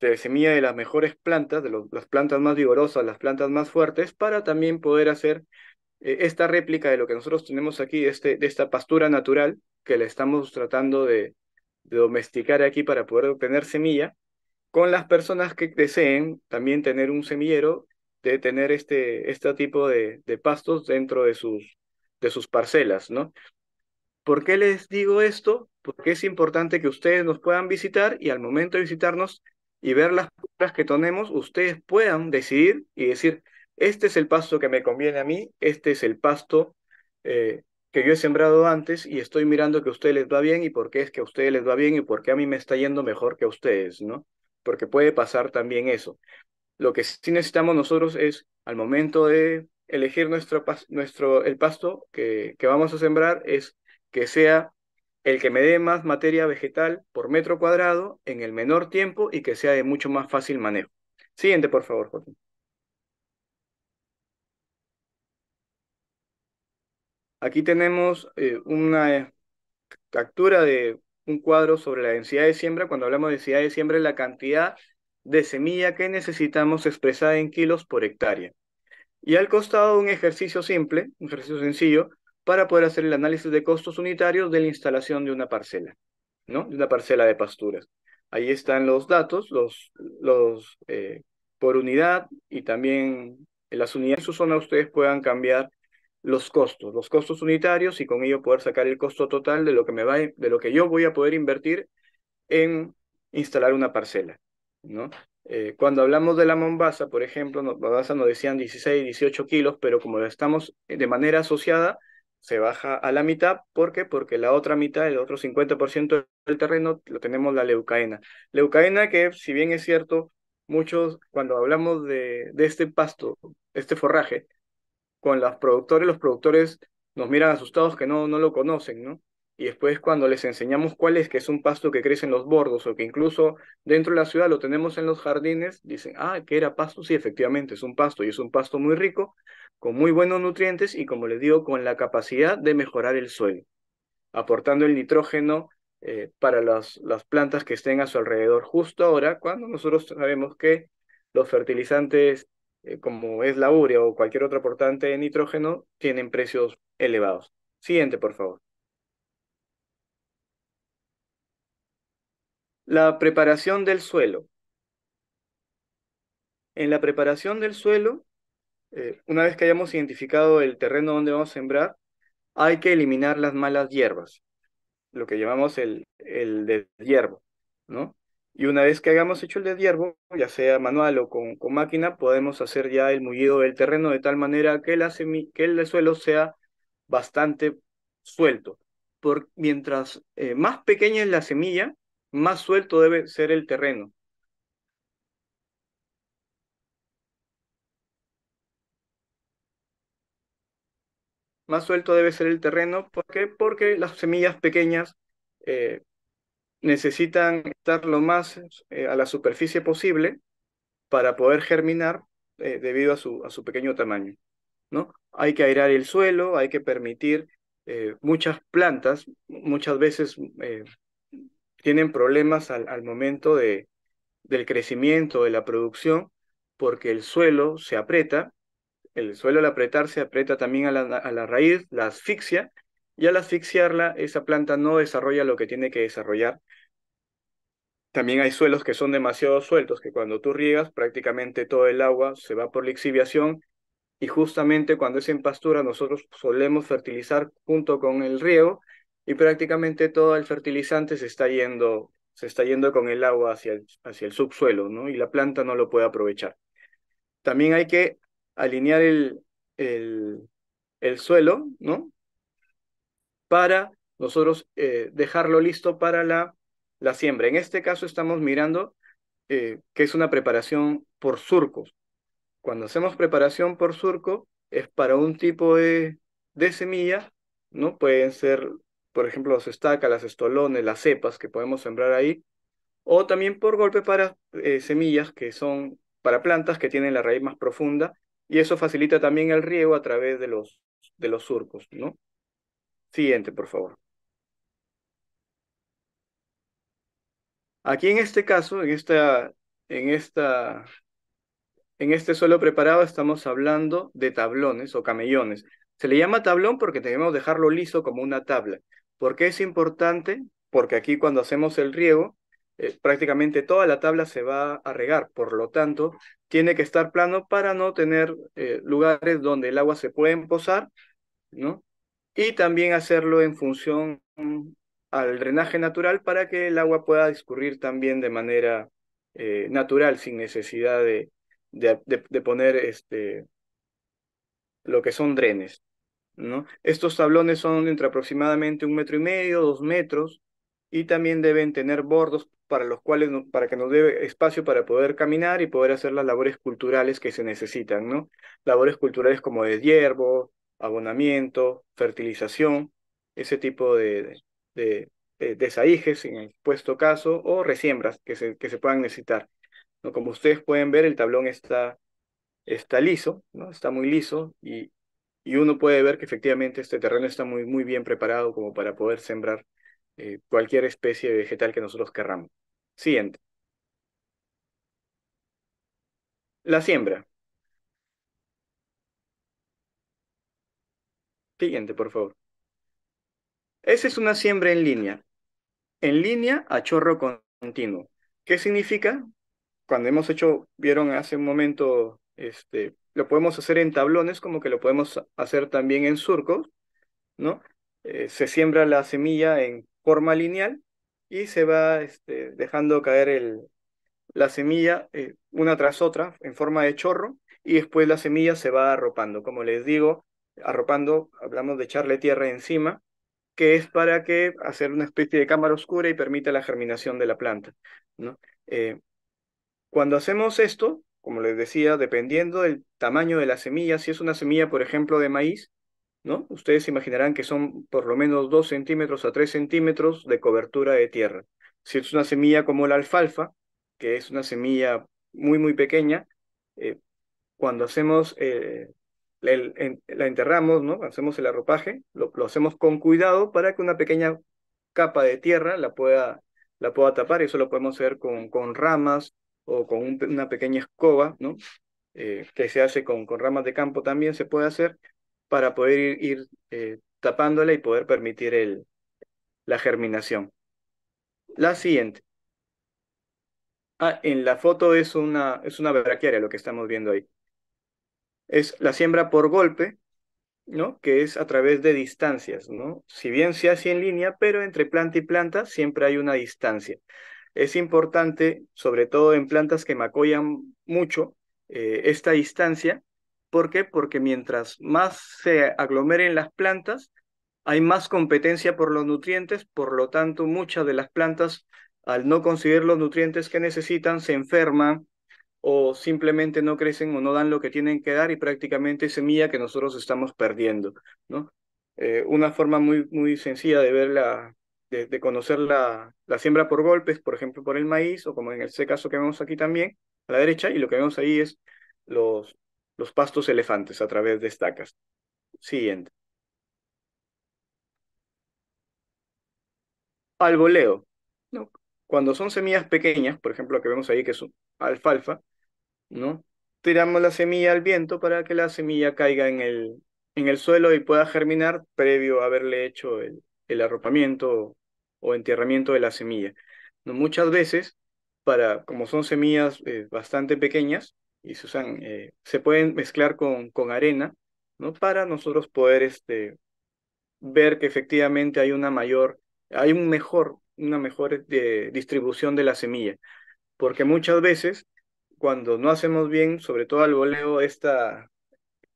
de semilla de las mejores plantas, de las plantas más vigorosas, las plantas más fuertes, para también poder hacer eh, esta réplica de lo que nosotros tenemos aquí, de, este, de esta pastura natural que le estamos tratando de, domesticar aquí para poder obtener semilla, con las personas que deseen también tener un semillero, de tener este, este tipo de, de pastos dentro de sus, de sus parcelas, ¿no? ¿Por qué les digo esto? Porque es importante que ustedes nos puedan visitar y al momento de visitarnos y ver las que tomemos, ustedes puedan decidir y decir, este es el pasto que me conviene a mí, este es el pasto eh, que yo he sembrado antes y estoy mirando que a ustedes les va bien y por qué es que a ustedes les va bien y por qué a mí me está yendo mejor que a ustedes, ¿no? Porque puede pasar también eso. Lo que sí necesitamos nosotros es, al momento de elegir nuestro, nuestro, el pasto que, que vamos a sembrar, es que sea el que me dé más materia vegetal por metro cuadrado en el menor tiempo y que sea de mucho más fácil manejo. Siguiente, por favor, Aquí tenemos eh, una captura de un cuadro sobre la densidad de siembra. Cuando hablamos de densidad de siembra, es la cantidad de semilla que necesitamos expresada en kilos por hectárea. Y al costado un ejercicio simple, un ejercicio sencillo, para poder hacer el análisis de costos unitarios de la instalación de una parcela, ¿no? De una parcela de pasturas. Ahí están los datos, los, los eh, por unidad y también en las unidades en su zona ustedes puedan cambiar los costos, los costos unitarios y con ello poder sacar el costo total de lo que, me va, de lo que yo voy a poder invertir en instalar una parcela. ¿no? Eh, cuando hablamos de la Mombasa, por ejemplo, la Mombasa nos decían 16, 18 kilos, pero como estamos de manera asociada, se baja a la mitad. ¿Por qué? Porque la otra mitad, el otro 50% del terreno, lo tenemos la leucaena. Leucaena que, si bien es cierto, muchos, cuando hablamos de, de este pasto, este forraje, con los productores, los productores nos miran asustados que no, no lo conocen, ¿no? y después cuando les enseñamos cuál es, que es un pasto que crece en los bordos o que incluso dentro de la ciudad lo tenemos en los jardines, dicen, ah, que era pasto, sí, efectivamente, es un pasto y es un pasto muy rico, con muy buenos nutrientes y como les digo, con la capacidad de mejorar el suelo, aportando el nitrógeno eh, para las, las plantas que estén a su alrededor justo ahora, cuando nosotros sabemos que los fertilizantes eh, como es la urea o cualquier otro aportante de nitrógeno tienen precios elevados. Siguiente, por favor. La preparación del suelo. En la preparación del suelo, eh, una vez que hayamos identificado el terreno donde vamos a sembrar, hay que eliminar las malas hierbas, lo que llamamos el, el ¿no? Y una vez que hayamos hecho el deshierbo ya sea manual o con, máquina, podemos hacer ya el mullido del terreno de tal manera que, que el suelo sea bastante suelto. Por, mientras eh, más pequeña es la semilla, más suelto debe ser el terreno. Más suelto debe ser el terreno, ¿por qué? Porque las semillas pequeñas eh, necesitan estar lo más eh, a la superficie posible para poder germinar eh, debido a su, a su pequeño tamaño. ¿no? Hay que airar el suelo, hay que permitir muchas plantas, muchas veces tienen problemas al, momento de, del crecimiento de la producción porque el suelo se aprieta, el suelo al apretarse aprieta también a la, a la raíz, la asfixia, y al asfixiarla esa planta no desarrolla lo que tiene que desarrollar. También hay suelos que son demasiado sueltos, que cuando tú riegas prácticamente todo el agua se va por lixiviación y justamente cuando es en pastura nosotros solemos fertilizar junto con el riego y prácticamente todo el fertilizante se está yendo, se está yendo con el agua hacia el, hacia el subsuelo, ¿no? Y la planta no lo puede aprovechar. También hay que alinear el, el, suelo, ¿no? Para nosotros eh, dejarlo listo para la, la siembra. En este caso estamos mirando eh, que es una preparación por surcos. Cuando hacemos preparación por surco, es para un tipo de, de semilla, ¿no? Pueden ser por ejemplo, las estacas, las estolones, las cepas que podemos sembrar ahí, o también por golpe para eh, semillas que son para plantas que tienen la raíz más profunda y eso facilita también el riego a través de los, de los surcos, ¿no? Siguiente, por favor. Aquí en este caso, en esta, en esta, en este suelo preparado estamos hablando de tablones o camellones. Se le llama tablón porque que dejarlo liso como una tabla. ¿Por qué es importante? Porque aquí cuando hacemos el riego, eh, prácticamente toda la tabla se va a regar, por lo tanto, tiene que estar plano para no tener eh, lugares donde el agua se puede posar, ¿no? Y también hacerlo en función al drenaje natural para que el agua pueda discurrir también de manera eh, natural, sin necesidad de, de poner este, lo que son drenes. Estos tablones son entre aproximadamente un metro y medio, dos metros, y también deben tener bordos para los cuales para que nos dé espacio para poder caminar y poder hacer las labores culturales que se necesitan, ¿no? Labores culturales como de hierbo, abonamiento, fertilización, ese tipo de, de, de, en el puesto caso o resiembras que se, que se puedan necesitar. ¿No? Como ustedes pueden ver, el tablón está, está liso, ¿no? está muy liso y, y uno puede ver que efectivamente este terreno está muy, muy bien preparado como para poder sembrar eh, cualquier especie de vegetal que nosotros querramos. Siguiente. La siembra. Siguiente, por favor. Esa es una siembra en línea. En línea a chorro continuo. ¿Qué significa? Cuando hemos hecho, vieron hace un momento este, lo podemos hacer en tablones como que lo podemos hacer también en surcos, ¿no? Eh, se siembra la semilla en forma lineal y se va este, dejando caer el, la semilla eh, una tras otra en forma de chorro y después la semilla se va arropando. Como les digo, arropando, hablamos de echarle tierra encima, que es para que hacer una especie de cámara oscura y permita la germinación de la planta, ¿no? Eh, cuando hacemos esto, como les decía, dependiendo del tamaño de la semilla, si es una semilla, por ejemplo, de maíz, ¿no? Ustedes imaginarán que son por lo menos 2 centímetros a 3 centímetros de cobertura de tierra. Si es una semilla como la alfalfa, que es una semilla muy, muy pequeña, eh, cuando hacemos, eh, la, enterramos, ¿no? Hacemos el arropaje, lo, hacemos con cuidado para que una pequeña capa de tierra la pueda, la pueda tapar, y eso lo podemos hacer con, con ramas, o con una pequeña escoba, ¿no? Eh, que se hace con, ramas de campo también se puede hacer para poder ir, eh, tapándola y poder permitir el, la germinación. La siguiente. Ah, en la foto es una, es una lo que estamos viendo ahí. Es la siembra por golpe, ¿no? Que es a través de distancias, ¿no? Si bien se hace en línea, pero entre planta y planta siempre hay una distancia. Es importante, sobre todo en plantas que macollan mucho, eh, esta distancia. ¿Por qué? Porque mientras más se aglomeren las plantas, hay más competencia por los nutrientes, por lo tanto muchas de las plantas al no conseguir los nutrientes que necesitan se enferman o simplemente no crecen o no dan lo que tienen que dar y prácticamente semilla que nosotros estamos perdiendo, ¿no? Eh, una forma muy, muy sencilla de ver la, de, conocer la, la, siembra por golpes, por ejemplo, por el maíz, o como en este caso que vemos aquí también, a la derecha, y lo que vemos ahí es los, los pastos elefantes a través de estacas. Siguiente. alboleo ¿no? Cuando son semillas pequeñas, por ejemplo, lo que vemos ahí que es alfalfa, ¿no? tiramos la semilla al viento para que la semilla caiga en el, en el suelo y pueda germinar previo a haberle hecho el, el arropamiento o entierramiento de la semilla. Muchas veces, para, como son semillas eh, bastante pequeñas, y se, usan, eh, se pueden mezclar con, con arena, ¿no? Para nosotros poder este, ver que efectivamente hay una mayor, hay un mejor, una mejor eh, distribución de la semilla. Porque muchas veces, cuando no hacemos bien, sobre todo al voleo, esta,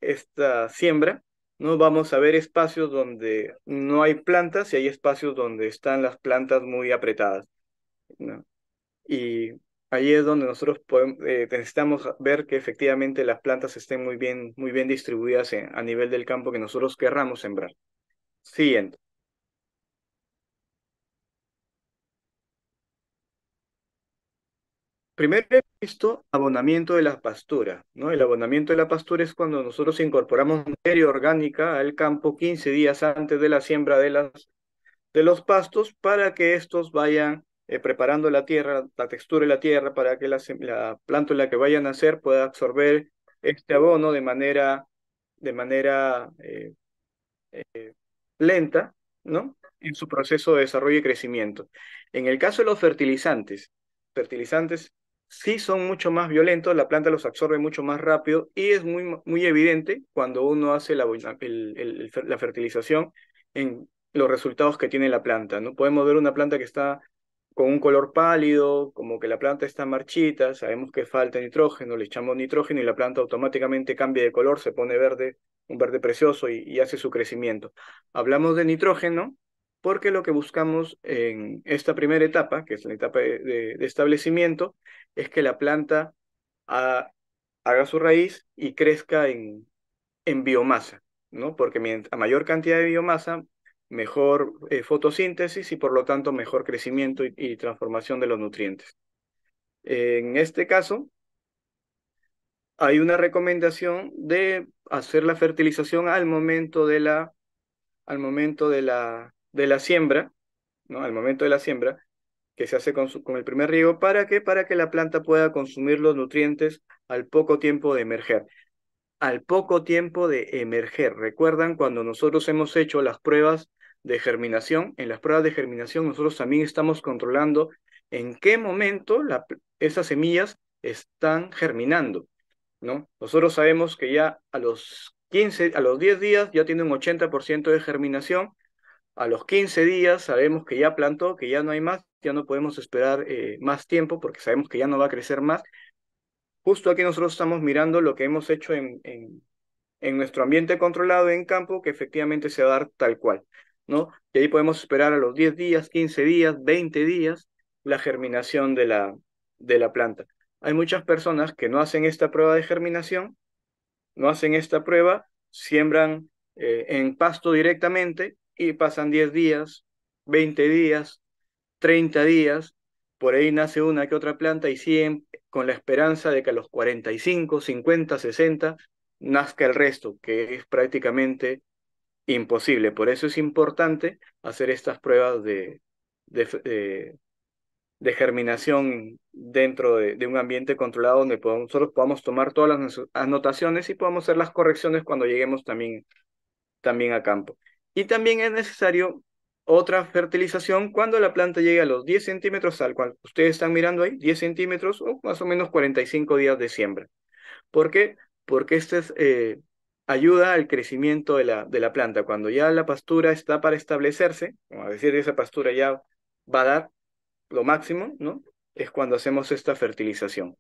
esta siembra, ¿no? Vamos a ver espacios donde no hay plantas y hay espacios donde están las plantas muy apretadas, Y ahí es donde nosotros podemos, eh, necesitamos ver que efectivamente las plantas estén muy bien, muy bien distribuidas eh, a nivel del campo que nosotros querramos sembrar. Siguiente. Primero he visto abonamiento de la pastura, ¿no? El abonamiento de la pastura es cuando nosotros incorporamos materia orgánica al campo 15 días antes de la siembra de, las, de los pastos para que estos vayan eh, preparando la tierra, la textura de la tierra, para que la, planta en la que vayan a nacer pueda absorber este abono de manera, de manera eh, eh, lenta, ¿no? En su proceso de desarrollo y crecimiento. En el caso de los fertilizantes, fertilizantes sí son mucho más violentos, la planta los absorbe mucho más rápido y es muy, muy evidente cuando uno hace la, fertilización en los resultados que tiene la planta. ¿no? Podemos ver una planta que está con un color pálido, como que la planta está marchita, sabemos que falta nitrógeno, le echamos nitrógeno y la planta automáticamente cambia de color, se pone verde, un verde precioso y hace su crecimiento. Hablamos de nitrógeno porque lo que buscamos en esta primera etapa, que es la etapa de, establecimiento, es que la planta ah, haga su raíz y crezca en, biomasa, ¿no? Porque a mayor cantidad de biomasa, mejor eh, fotosíntesis y por lo tanto mejor crecimiento y, y transformación de los nutrientes. En este caso, hay una recomendación de hacer la fertilización al momento de la, al momento de la de la siembra, ¿no? al momento de la siembra, que se hace con, el primer riego, ¿para que Para que la planta pueda consumir los nutrientes al poco tiempo de emerger. Al poco tiempo de emerger. Recuerdan cuando nosotros hemos hecho las pruebas de germinación, en las pruebas de germinación nosotros también estamos controlando en qué momento esas semillas están germinando, ¿no? Nosotros sabemos que ya a los 15, a los 10 días ya tiene un 80% de germinación a los 15 días sabemos que ya plantó, que ya no hay más, ya no podemos esperar eh, más tiempo porque sabemos que ya no va a crecer más. Justo aquí nosotros estamos mirando lo que hemos hecho en, en, nuestro ambiente controlado en campo, que efectivamente se va a dar tal cual, ¿no? Y ahí podemos esperar a los 10 días, 15 días, 20 días la germinación de la, de la planta. Hay muchas personas que no hacen esta prueba de germinación, no hacen esta prueba, siembran eh, en pasto directamente y pasan 10 días, 20 días, 30 días, por ahí nace una que otra planta y siguen con la esperanza de que a los 45, 50, 60 nazca el resto, que es prácticamente imposible. Por eso es importante hacer estas pruebas de, de, germinación dentro de, un ambiente controlado donde nosotros podamos tomar todas las anotaciones y podamos hacer las correcciones cuando lleguemos también, también a campo. Y también es necesario otra fertilización cuando la planta llegue a los 10 centímetros, al cual ustedes están mirando ahí, 10 centímetros o más o menos 45 días de siembra. ¿Por qué? Porque esto es, eh, ayuda al crecimiento de la, de la planta. Cuando ya la pastura está para establecerse, como a decir, esa pastura ya va a dar lo máximo, ¿no? Es cuando hacemos esta fertilización.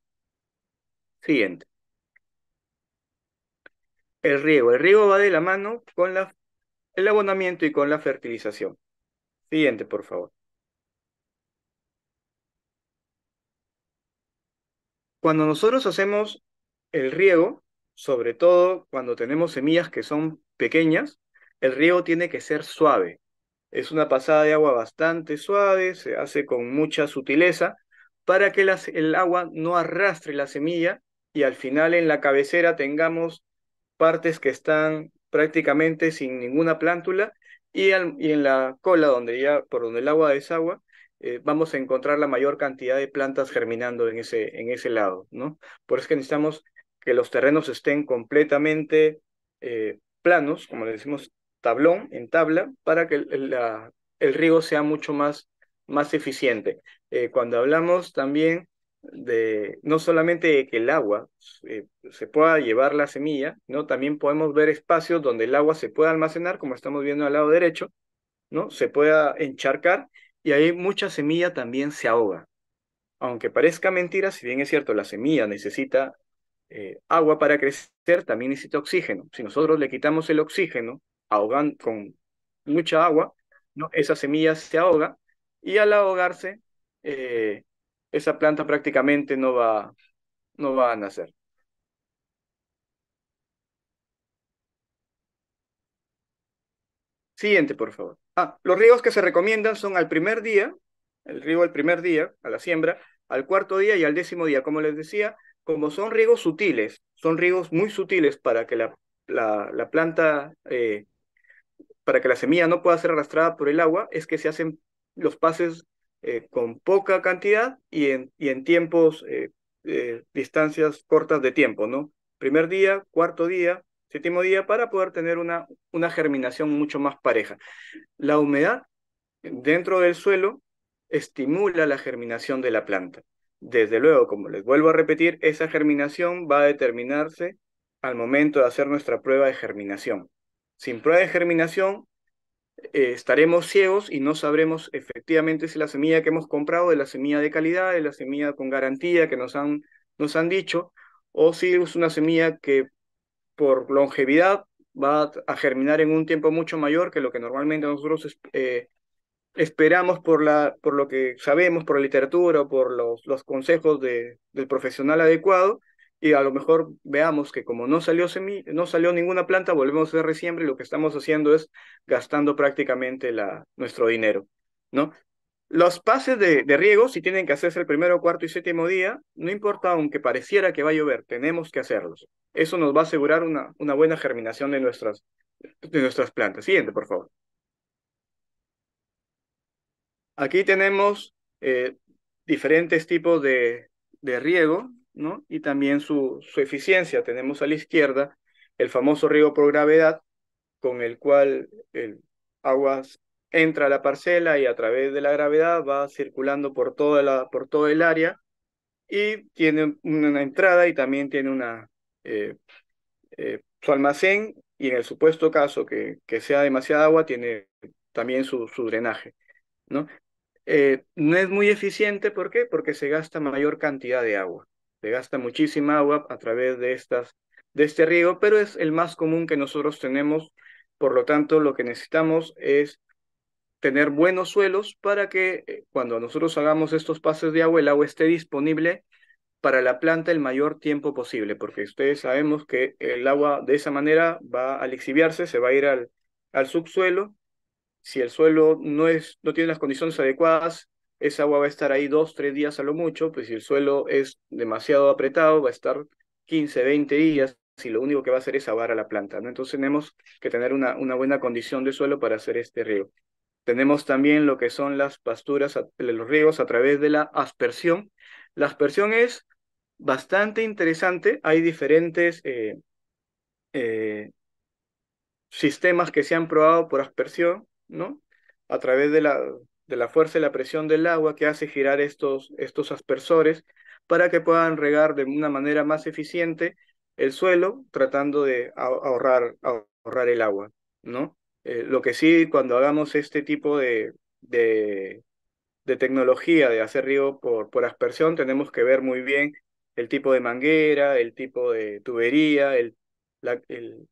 Siguiente. El riego. El riego va de la mano con la el abonamiento y con la fertilización. Siguiente, por favor. Cuando nosotros hacemos el riego, sobre todo cuando tenemos semillas que son pequeñas, el riego tiene que ser suave. Es una pasada de agua bastante suave, se hace con mucha sutileza para que el agua no arrastre la semilla y al final en la cabecera tengamos partes que están prácticamente sin ninguna plántula y, en la cola donde ya, por donde el agua desagua, eh, vamos a encontrar la mayor cantidad de plantas germinando en ese, en ese lado, ¿no? Por eso que necesitamos que los terrenos estén completamente eh, planos, como le decimos, tablón, en tabla, para que el, el riego sea mucho más, más eficiente. Eh, cuando hablamos también de no solamente que el agua eh, se pueda llevar la semilla, ¿no? También podemos ver espacios donde el agua se pueda almacenar, como estamos viendo al lado derecho, ¿no? Se pueda encharcar y ahí mucha semilla también se ahoga. Aunque parezca mentira, si bien es cierto, la semilla necesita eh, agua para crecer, también necesita oxígeno. Si nosotros le quitamos el oxígeno, ahogan con mucha agua, ¿no? esa semilla se ahoga y al ahogarse eh, esa planta prácticamente no va, no va a nacer. Siguiente, por favor. Ah, los riegos que se recomiendan son al primer día, el riego al primer día, a la siembra, al cuarto día y al décimo día. Como les decía, como son riegos sutiles, son riegos muy sutiles para que la, la, planta, eh, para que la semilla no pueda ser arrastrada por el agua, es que se hacen los pases eh, con poca cantidad y en, tiempos, eh, eh, distancias cortas de tiempo, ¿no? Primer día, cuarto día, séptimo día, para poder tener una germinación mucho más pareja. La humedad dentro del suelo estimula la germinación de la planta. Desde luego, como les vuelvo a repetir, esa germinación va a determinarse al momento de hacer nuestra prueba de germinación. Sin prueba de germinación eh, estaremos ciegos y no sabremos efectivamente si la semilla que hemos comprado es la semilla de calidad, es la semilla con garantía que nos han, nos han dicho, o si es una semilla que por longevidad va a germinar en un tiempo mucho mayor que lo que normalmente nosotros eh, esperamos por, la, por lo que sabemos, por la literatura, por los, consejos de, del profesional adecuado, y a lo mejor veamos que como no salió, no salió ninguna planta, volvemos a hacer resiembre y lo que estamos haciendo es gastando prácticamente la, nuestro dinero, ¿no? Los pases de, de riego, si tienen que hacerse el primero, cuarto y séptimo día, no importa aunque pareciera que va a llover, tenemos que hacerlos. Eso nos va a asegurar una, una buena germinación de nuestras, de nuestras plantas. Siguiente, por favor. Aquí tenemos eh, diferentes tipos de, de riego, y también su, su eficiencia. Tenemos a la izquierda el famoso riego por gravedad, con el cual el agua entra a la parcela y a través de la gravedad va circulando por, toda la, por todo el área y tiene una entrada y también tiene una, eh, eh, su almacén y en el supuesto caso que, que sea demasiada agua tiene también su, su drenaje. ¿no? Eh, no es muy eficiente, ¿por qué? Porque se gasta mayor cantidad de agua. Se gasta muchísima agua a través de, estas, de este riego, pero es el más común que nosotros tenemos. Por lo tanto, lo que necesitamos es tener buenos suelos para que eh, cuando nosotros hagamos estos pases de agua, el agua esté disponible para la planta el mayor tiempo posible, porque ustedes sabemos que el agua de esa manera va a lixiviarse, se va a ir al, al subsuelo. Si el suelo no, es, no tiene las condiciones adecuadas, esa agua va a estar ahí dos, tres días a lo mucho, pues si el suelo es demasiado apretado, va a estar 15, 20 días y lo único que va a hacer es avar a la planta, ¿no? Entonces tenemos que tener una, una buena condición de suelo para hacer este riego. Tenemos también lo que son las pasturas, los riegos a través de la aspersión. La aspersión es bastante interesante, hay diferentes... Eh, eh, sistemas que se han probado por aspersión, ¿no? A través de la, de la fuerza y la presión del agua que hace girar estos, estos aspersores para que puedan regar de una manera más eficiente el suelo, tratando de ahorrar, ahorrar el agua, ¿no? Eh, lo que sí, cuando hagamos este tipo de, de, tecnología de hacer río por, por aspersión, tenemos que ver muy bien el tipo de manguera, el tipo de tubería, el, el,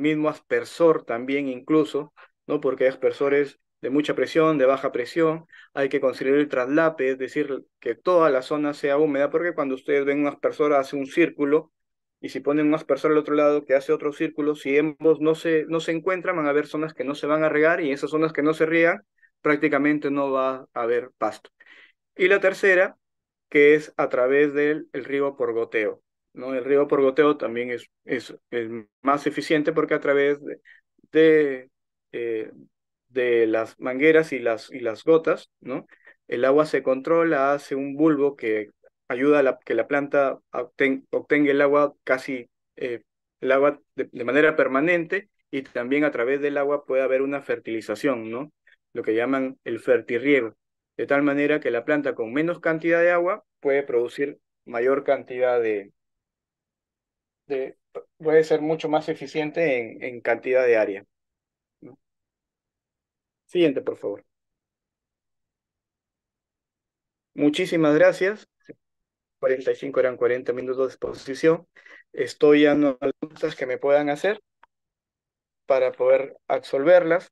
mismo aspersor también incluso, ¿no? Porque hay aspersores de mucha presión, de baja presión, hay que considerar el traslape, es decir, que toda la zona sea húmeda, porque cuando ustedes ven unas personas hace un círculo, y si ponen unas personas al otro lado que hace otro círculo, si ambos no se, no se encuentran, van a haber zonas que no se van a regar, y esas zonas que no se rían, prácticamente no va a haber pasto. Y la tercera, que es a través del el por goteo. ¿no? El río por goteo también es, es, más eficiente porque a través de, de eh, de las mangueras y las, y las gotas, ¿no? El agua se controla, hace un bulbo que ayuda a que la planta obtenga el agua casi, eh, el agua de, manera permanente y también a través del agua puede haber una fertilización, ¿no? Lo que llaman el fertirriego, de tal manera que la planta con menos cantidad de agua puede producir mayor cantidad de, de puede ser mucho más eficiente en, en cantidad de área. Siguiente, por favor. Muchísimas gracias. 45 eran 40 minutos de exposición. Estoy dando las preguntas que me puedan hacer para poder absolverlas.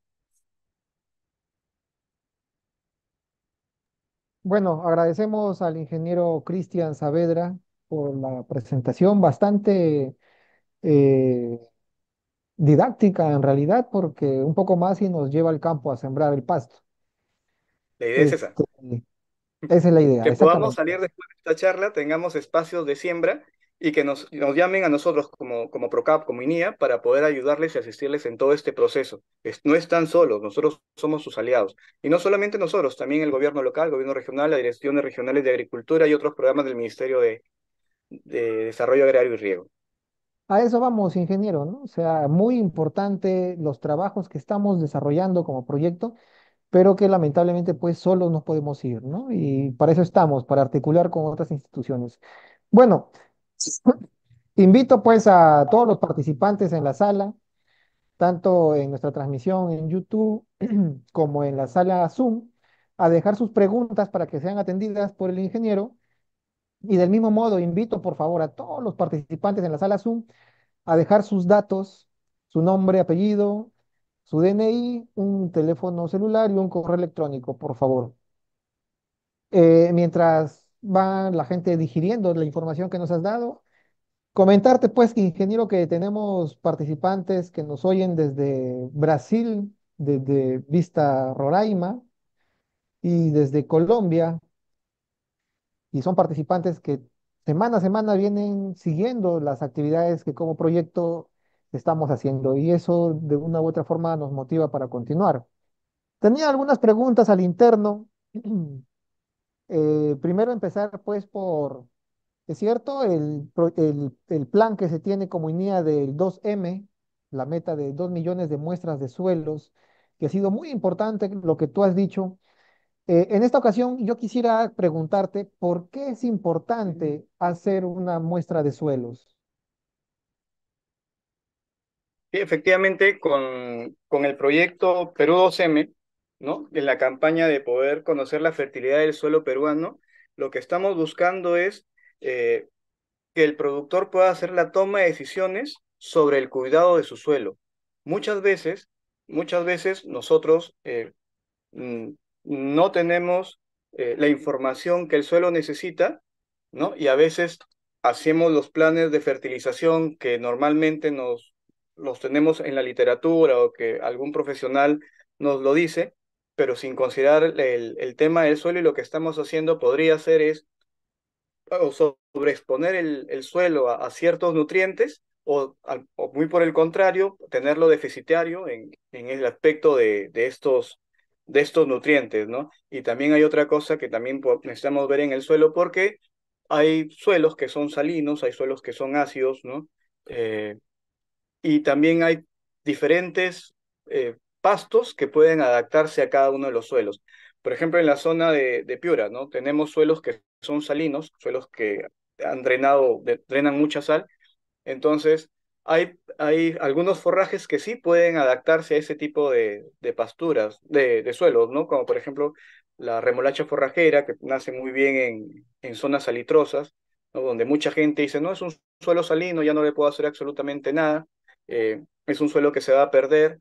Bueno, agradecemos al ingeniero Cristian Saavedra por la presentación bastante eh, didáctica en realidad, porque un poco más y nos lleva al campo a sembrar el pasto. La idea es esa. Este, esa es la idea. Que podamos salir después de esta charla, tengamos espacios de siembra y que nos, nos llamen a nosotros como, como ProCap, como INIA, para poder ayudarles y asistirles en todo este proceso. no están solos, nosotros somos sus aliados. Y no solamente nosotros, también el gobierno local, el gobierno regional, las direcciones regionales de agricultura y otros programas del Ministerio de Desarrollo Agrario y Riego. A eso vamos, ingeniero, ¿no? O sea, muy importante los trabajos que estamos desarrollando como proyecto, pero que lamentablemente pues solo nos podemos ir, ¿no? Y para eso estamos, para articular con otras instituciones. Bueno, invito pues a todos los participantes en la sala, tanto en nuestra transmisión en YouTube como en la sala Zoom, a dejar sus preguntas para que sean atendidas por el ingeniero y del mismo modo, invito por favor a todos los participantes en la sala Zoom a dejar sus datos, su nombre, apellido, su DNI, un teléfono celular y un correo electrónico, por favor. Eh, mientras va la gente digiriendo la información que nos has dado, comentarte pues, ingeniero, que tenemos participantes que nos oyen desde Brasil, desde Vista Roraima y desde Colombia, y son participantes que semana a semana vienen siguiendo las actividades que como proyecto estamos haciendo y eso de una u otra forma nos motiva para continuar. Tenía algunas preguntas al interno. Eh, primero empezar pues por, es cierto, el, el plan que se tiene como INIA del 2M, la meta de 2 millones de muestras de suelos, que ha sido muy importante lo que tú has dicho, eh, en esta ocasión yo quisiera preguntarte por qué es importante hacer una muestra de suelos. Sí, efectivamente, con, con el proyecto Perú 2M, ¿no? en la campaña de poder conocer la fertilidad del suelo peruano, lo que estamos buscando es eh, que el productor pueda hacer la toma de decisiones sobre el cuidado de su suelo. Muchas veces, muchas veces nosotros eh, mm, no tenemos eh, la información que el suelo necesita, ¿no? Y a veces hacemos los planes de fertilización que normalmente nos los tenemos en la literatura o que algún profesional nos lo dice, pero sin considerar el, tema del suelo y lo que estamos haciendo podría ser es sobreexponer el, suelo a, ciertos nutrientes o, o, muy por el contrario, tenerlo deficitario en, en el aspecto de, de estos de estos nutrientes, ¿no? Y también hay otra cosa que también necesitamos ver en el suelo porque hay suelos que son salinos, hay suelos que son ácidos, ¿no? Eh, y también hay diferentes eh, pastos que pueden adaptarse a cada uno de los suelos. Por ejemplo, en la zona de, Piura, ¿no? Tenemos suelos que son salinos, suelos que han drenado, drenan mucha sal. Entonces, hay, algunos forrajes que sí pueden adaptarse a ese tipo de, pasturas, de, suelos, ¿no? Como por ejemplo la remolacha forrajera, que nace muy bien en, en zonas salitrosas, ¿no? donde mucha gente dice, no, es un suelo salino, ya no le puedo hacer absolutamente nada, eh, es un suelo que se va a perder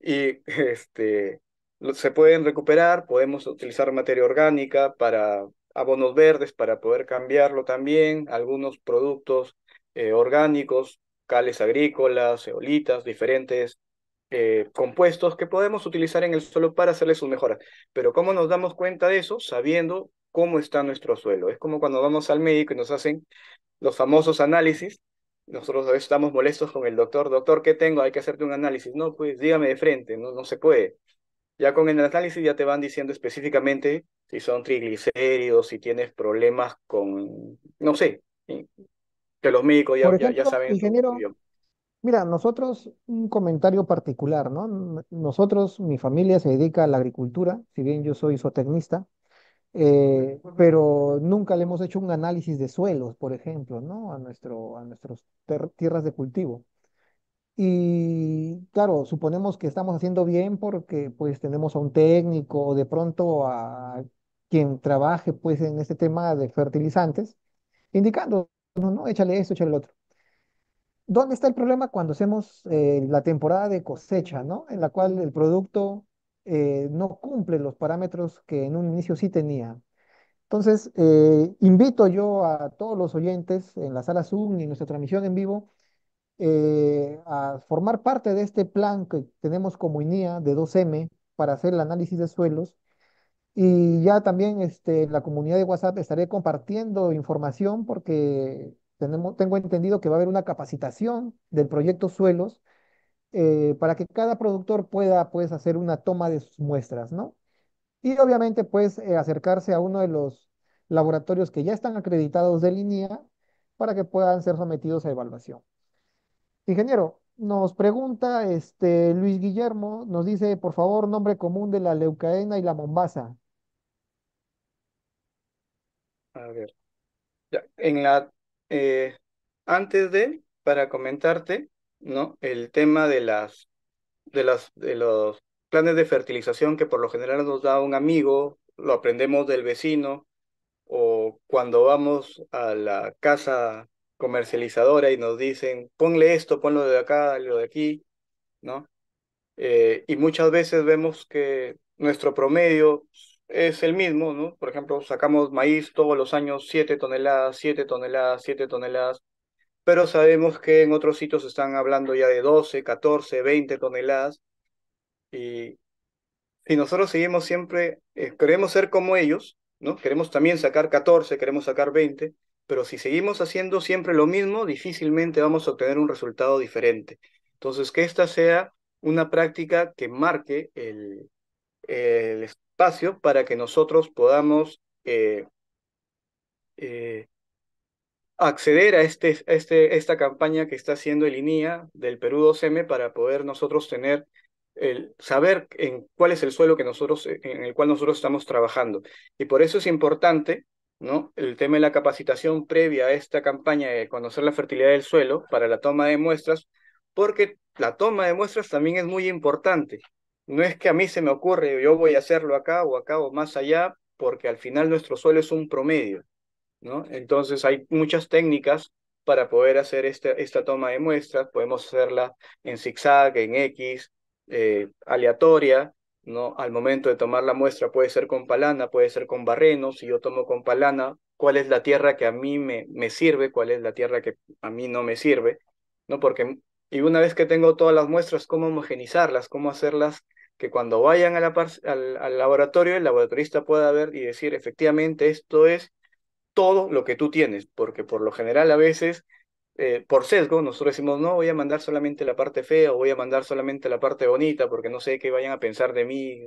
y este, se pueden recuperar, podemos utilizar materia orgánica para abonos verdes, para poder cambiarlo también, algunos productos eh, orgánicos cales agrícolas, eolitas, diferentes eh, compuestos que podemos utilizar en el suelo para hacerle sus mejoras. Pero ¿cómo nos damos cuenta de eso? Sabiendo cómo está nuestro suelo. Es como cuando vamos al médico y nos hacen los famosos análisis. Nosotros estamos molestos con el doctor. Doctor, ¿qué tengo? Hay que hacerte un análisis. No, pues dígame de frente, no, no se puede. Ya con el análisis ya te van diciendo específicamente si son triglicéridos, si tienes problemas con, no sé, que los médicos, ya, saben. mira, nosotros, un comentario particular, ¿no? Nosotros, mi familia se dedica a la agricultura, si bien yo soy zootecnista, eh, pero nunca le hemos hecho un análisis de suelos, por ejemplo, ¿no? A, nuestro, a nuestras tierras de cultivo. Y claro, suponemos que estamos haciendo bien porque pues tenemos a un técnico de pronto a quien trabaje pues en este tema de fertilizantes, indicando no, no, échale esto, échale el otro. ¿Dónde está el problema cuando hacemos eh, la temporada de cosecha, ¿no? En la cual el producto eh, no cumple los parámetros que en un inicio sí tenía. Entonces, eh, invito yo a todos los oyentes en la sala Zoom y en nuestra transmisión en vivo a formar parte de este plan que tenemos como INIA de 2M para hacer el análisis de suelos y ya también este, la comunidad de WhatsApp estaré compartiendo información porque tenemos, tengo entendido que va a haber una capacitación del proyecto Suelos eh, para que cada productor pueda pues, hacer una toma de sus muestras, ¿no? Y obviamente pues eh, acercarse a uno de los laboratorios que ya están acreditados de línea para que puedan ser sometidos a evaluación. Ingeniero, nos pregunta este Luis Guillermo, nos dice, por favor, nombre común de la leucadena y la mombasa. A ver. Ya, en la, eh, antes de, para comentarte, ¿no? El tema de las, de las, de los planes de fertilización que por lo general nos da un amigo, lo aprendemos del vecino, o cuando vamos a la casa comercializadora y nos dicen, ponle esto, ponlo de acá, lo de aquí, ¿no? Eh, y muchas veces vemos que nuestro promedio es el mismo, ¿no? Por ejemplo, sacamos maíz todos los años 7 toneladas, 7 toneladas, 7 toneladas, pero sabemos que en otros sitios están hablando ya de 12, 14, 20 toneladas. Y si nosotros seguimos siempre, eh, queremos ser como ellos, ¿no? Queremos también sacar 14, queremos sacar 20, pero si seguimos haciendo siempre lo mismo, difícilmente vamos a obtener un resultado diferente. Entonces, que esta sea una práctica que marque el, el espacio para que nosotros podamos eh, eh, acceder este, a, este, esta campaña que está haciendo el INIA del Perú 2M para poder nosotros tener saber en cuál es el suelo que nosotros eh, en el cual nosotros estamos trabajando y por eso es importante ¿no? El tema de la capacitación previa a esta campaña de conocer la fertilidad del suelo para la toma de muestras, porque la toma de muestras también es muy importante, no es que a mí se me ocurre, yo voy a hacerlo acá o acá o más allá, porque al final nuestro suelo es un promedio, ¿no? Entonces hay muchas técnicas para poder hacer este, esta toma de muestras, podemos hacerla en zigzag, en X, eh, aleatoria, ¿no? Al momento de tomar la muestra puede ser con palana, puede ser con barreno, si yo tomo con palana, cuál es la tierra que a mí me, me sirve, cuál es la tierra que a mí no me sirve, ¿no? Porque, y una vez que tengo todas las muestras, cómo homogenizarlas, cómo hacerlas que cuando vayan al, laboratorio, el laboratorista pueda ver y decir, efectivamente, esto es todo lo que tú tienes, porque por lo general a veces, eh, por sesgo, nosotros decimos, no, voy a mandar solamente la parte fea o voy a mandar solamente la parte bonita, porque no sé qué vayan a pensar de mí.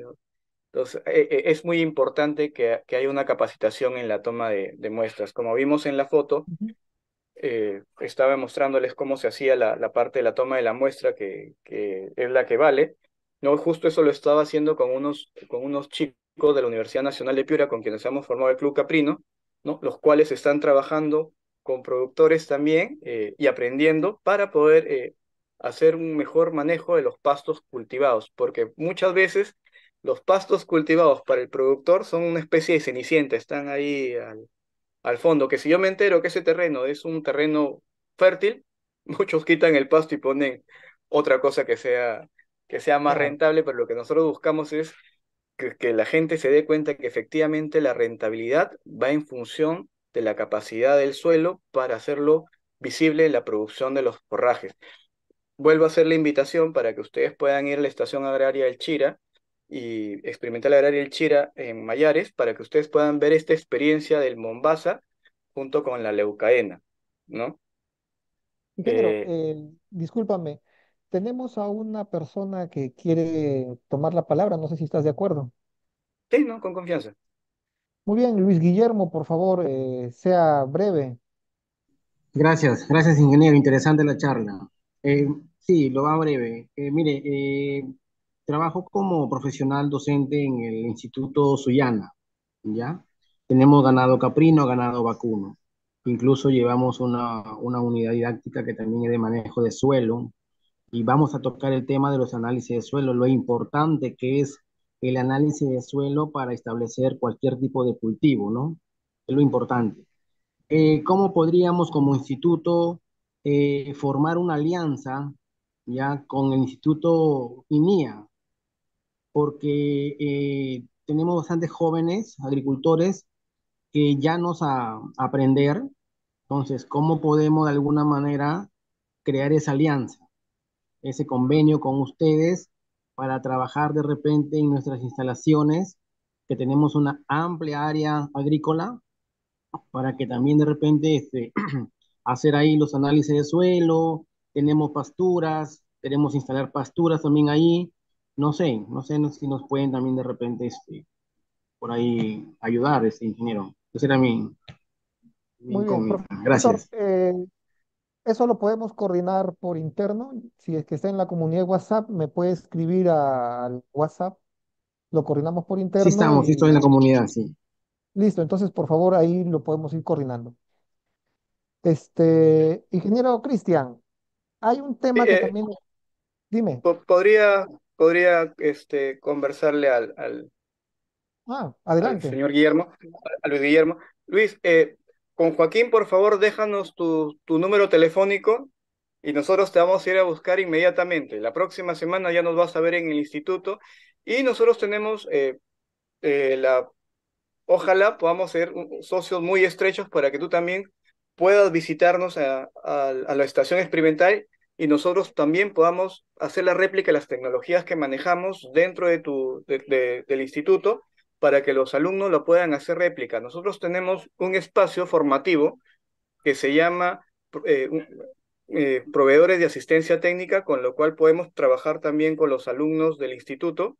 Entonces, e, e, es muy importante que, que, haya una capacitación en la toma de, muestras. Como vimos en la foto, eh, estaba mostrándoles cómo se hacía la, parte de la toma de la muestra, que, que, es la que vale, no, justo eso lo estaba haciendo con unos, con unos chicos de la Universidad Nacional de Piura, con quienes hemos formado el Club Caprino, ¿no? los cuales están trabajando con productores también eh, y aprendiendo para poder eh, hacer un mejor manejo de los pastos cultivados, porque muchas veces los pastos cultivados para el productor son una especie de cenicienta, están ahí al, al fondo, que si yo me entero que ese terreno es un terreno fértil, muchos quitan el pasto y ponen otra cosa que sea que sea más rentable, pero lo que nosotros buscamos es que, la gente se dé cuenta que efectivamente la rentabilidad va en función de la capacidad del suelo para hacerlo visible en la producción de los forrajes. Vuelvo a hacer la invitación para que ustedes puedan ir a la estación agraria del Chira y experimentar la agraria del Chira en Mayares para que ustedes puedan ver esta experiencia del Mombasa junto con la Leucaena, ¿no? Pedro, eh, eh, discúlpame, tenemos a una persona que quiere tomar la palabra, no sé si estás de acuerdo. Sí, no, con confianza. Muy bien, Luis Guillermo, por favor, eh, sea breve. Gracias, gracias ingeniero, interesante la charla. Eh, sí, lo va breve. Eh, mire, trabajo como profesional docente en el Instituto Suyana, ¿ya? Tenemos ganado caprino, ganado vacuno. Incluso llevamos una, una unidad didáctica que también es de manejo de suelo, y vamos a tocar el tema de los análisis de suelo, lo importante que es el análisis de suelo para establecer cualquier tipo de cultivo, ¿no? Es lo importante. Eh, ¿Cómo podríamos como instituto eh, formar una alianza ya con el Instituto INIA? Porque eh, tenemos bastantes jóvenes agricultores que ya nos a, aprender. Entonces, ¿cómo podemos de alguna manera crear esa alianza? ese convenio con ustedes para trabajar de repente en nuestras instalaciones, que tenemos una amplia área agrícola, para que también de repente este, hacer ahí los análisis de suelo, tenemos pasturas, queremos instalar pasturas también ahí, no sé, no sé si nos pueden también de repente este, por ahí ayudar, ese ingeniero. Ese era mi, mi Muy Gracias. Eh, eso lo podemos coordinar por interno. Si es que está en la comunidad de WhatsApp, me puede escribir al WhatsApp. Lo coordinamos por interno. Sí, estamos, sí, estoy en la comunidad, sí. Listo, entonces por favor ahí lo podemos ir coordinando. Este, ingeniero Cristian, hay un tema que eh, también. Dime. Podría, podría este, conversarle al, ah, adelante. señor Guillermo, a Luis Guillermo. Luis, eh, con Joaquín, por favor, déjanos tu, número telefónico y nosotros te vamos a ir a buscar inmediatamente. La próxima semana ya nos vas a ver en el instituto y nosotros tenemos eh, eh, la... Ojalá podamos ser socios muy estrechos para que tú también puedas visitarnos a, la estación experimental y nosotros también podamos hacer la réplica de las tecnologías que manejamos dentro de tu, del instituto para que los alumnos lo puedan hacer réplica. Nosotros tenemos un espacio formativo que se llama eh, eh, proveedores de asistencia técnica, con lo cual podemos trabajar también con los alumnos del instituto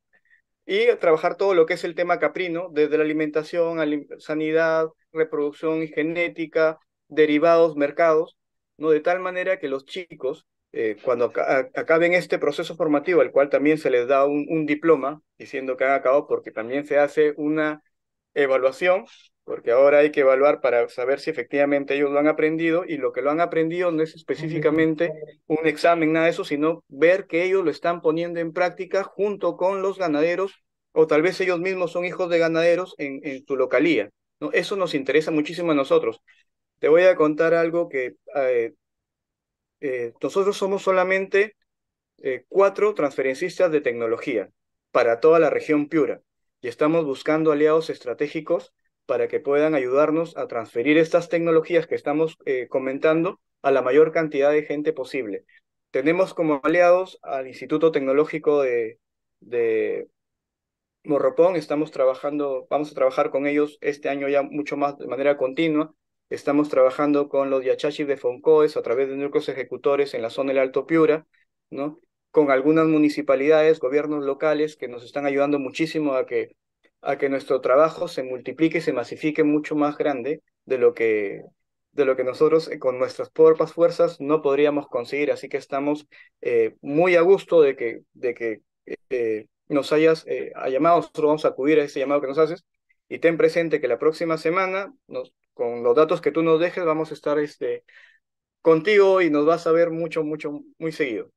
y trabajar todo lo que es el tema caprino, desde la alimentación, sanidad, reproducción y genética, derivados, mercados, ¿no? de tal manera que los chicos eh, cuando acaben este proceso formativo, al cual también se les da un, diploma diciendo que han acabado, porque también se hace una evaluación, porque ahora hay que evaluar para saber si efectivamente ellos lo han aprendido y lo que lo han aprendido no es específicamente un examen, nada de eso, sino ver que ellos lo están poniendo en práctica junto con los ganaderos o tal vez ellos mismos son hijos de ganaderos en, tu su localía. Eso nos interesa muchísimo a nosotros. Te voy a contar algo que eh, eh, nosotros somos solamente eh, cuatro transferencistas de tecnología para toda la región Piura y estamos buscando aliados estratégicos para que puedan ayudarnos a transferir estas tecnologías que estamos eh, comentando a la mayor cantidad de gente posible. Tenemos como aliados al Instituto Tecnológico de, de Morropón, estamos trabajando, vamos a trabajar con ellos este año ya mucho más de manera continua, Estamos trabajando con los yachachis de Foncoes a través de núcleos ejecutores en la zona del Alto Piura, ¿no? con algunas municipalidades, gobiernos locales que nos están ayudando muchísimo a que, a que nuestro trabajo se multiplique y se masifique mucho más grande de lo que, de lo que nosotros eh, con nuestras propias fuerzas no podríamos conseguir. Así que estamos eh, muy a gusto de que, de que eh, nos hayas llamado, nosotros vamos a acudir a este llamado que nos haces y ten presente que la próxima semana nos, con los datos que tú nos dejes, vamos a estar este, contigo y nos vas a ver mucho, mucho, muy seguido.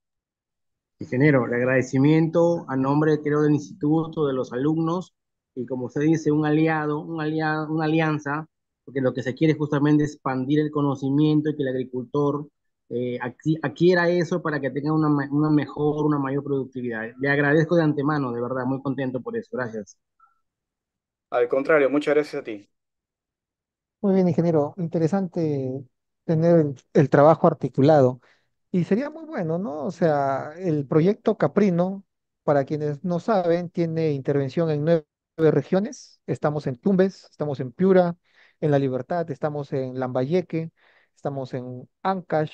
Ingeniero, el agradecimiento a nombre, creo, del instituto, de los alumnos y, como usted dice, un aliado, un aliado una alianza, porque lo que se quiere es justamente expandir el conocimiento y que el agricultor eh, adquiera eso para que tenga una mejor, una mayor productividad. Le agradezco de antemano, de verdad, muy contento por eso. Gracias. Al contrario, muchas gracias a ti. Muy bien, ingeniero. Interesante tener el, trabajo articulado. Y sería muy bueno, ¿no? O sea, el proyecto Caprino, para quienes no saben, tiene intervención en nueve regiones. Estamos en Tumbes, estamos en Piura, en La Libertad, estamos en Lambayeque, estamos en Ancash,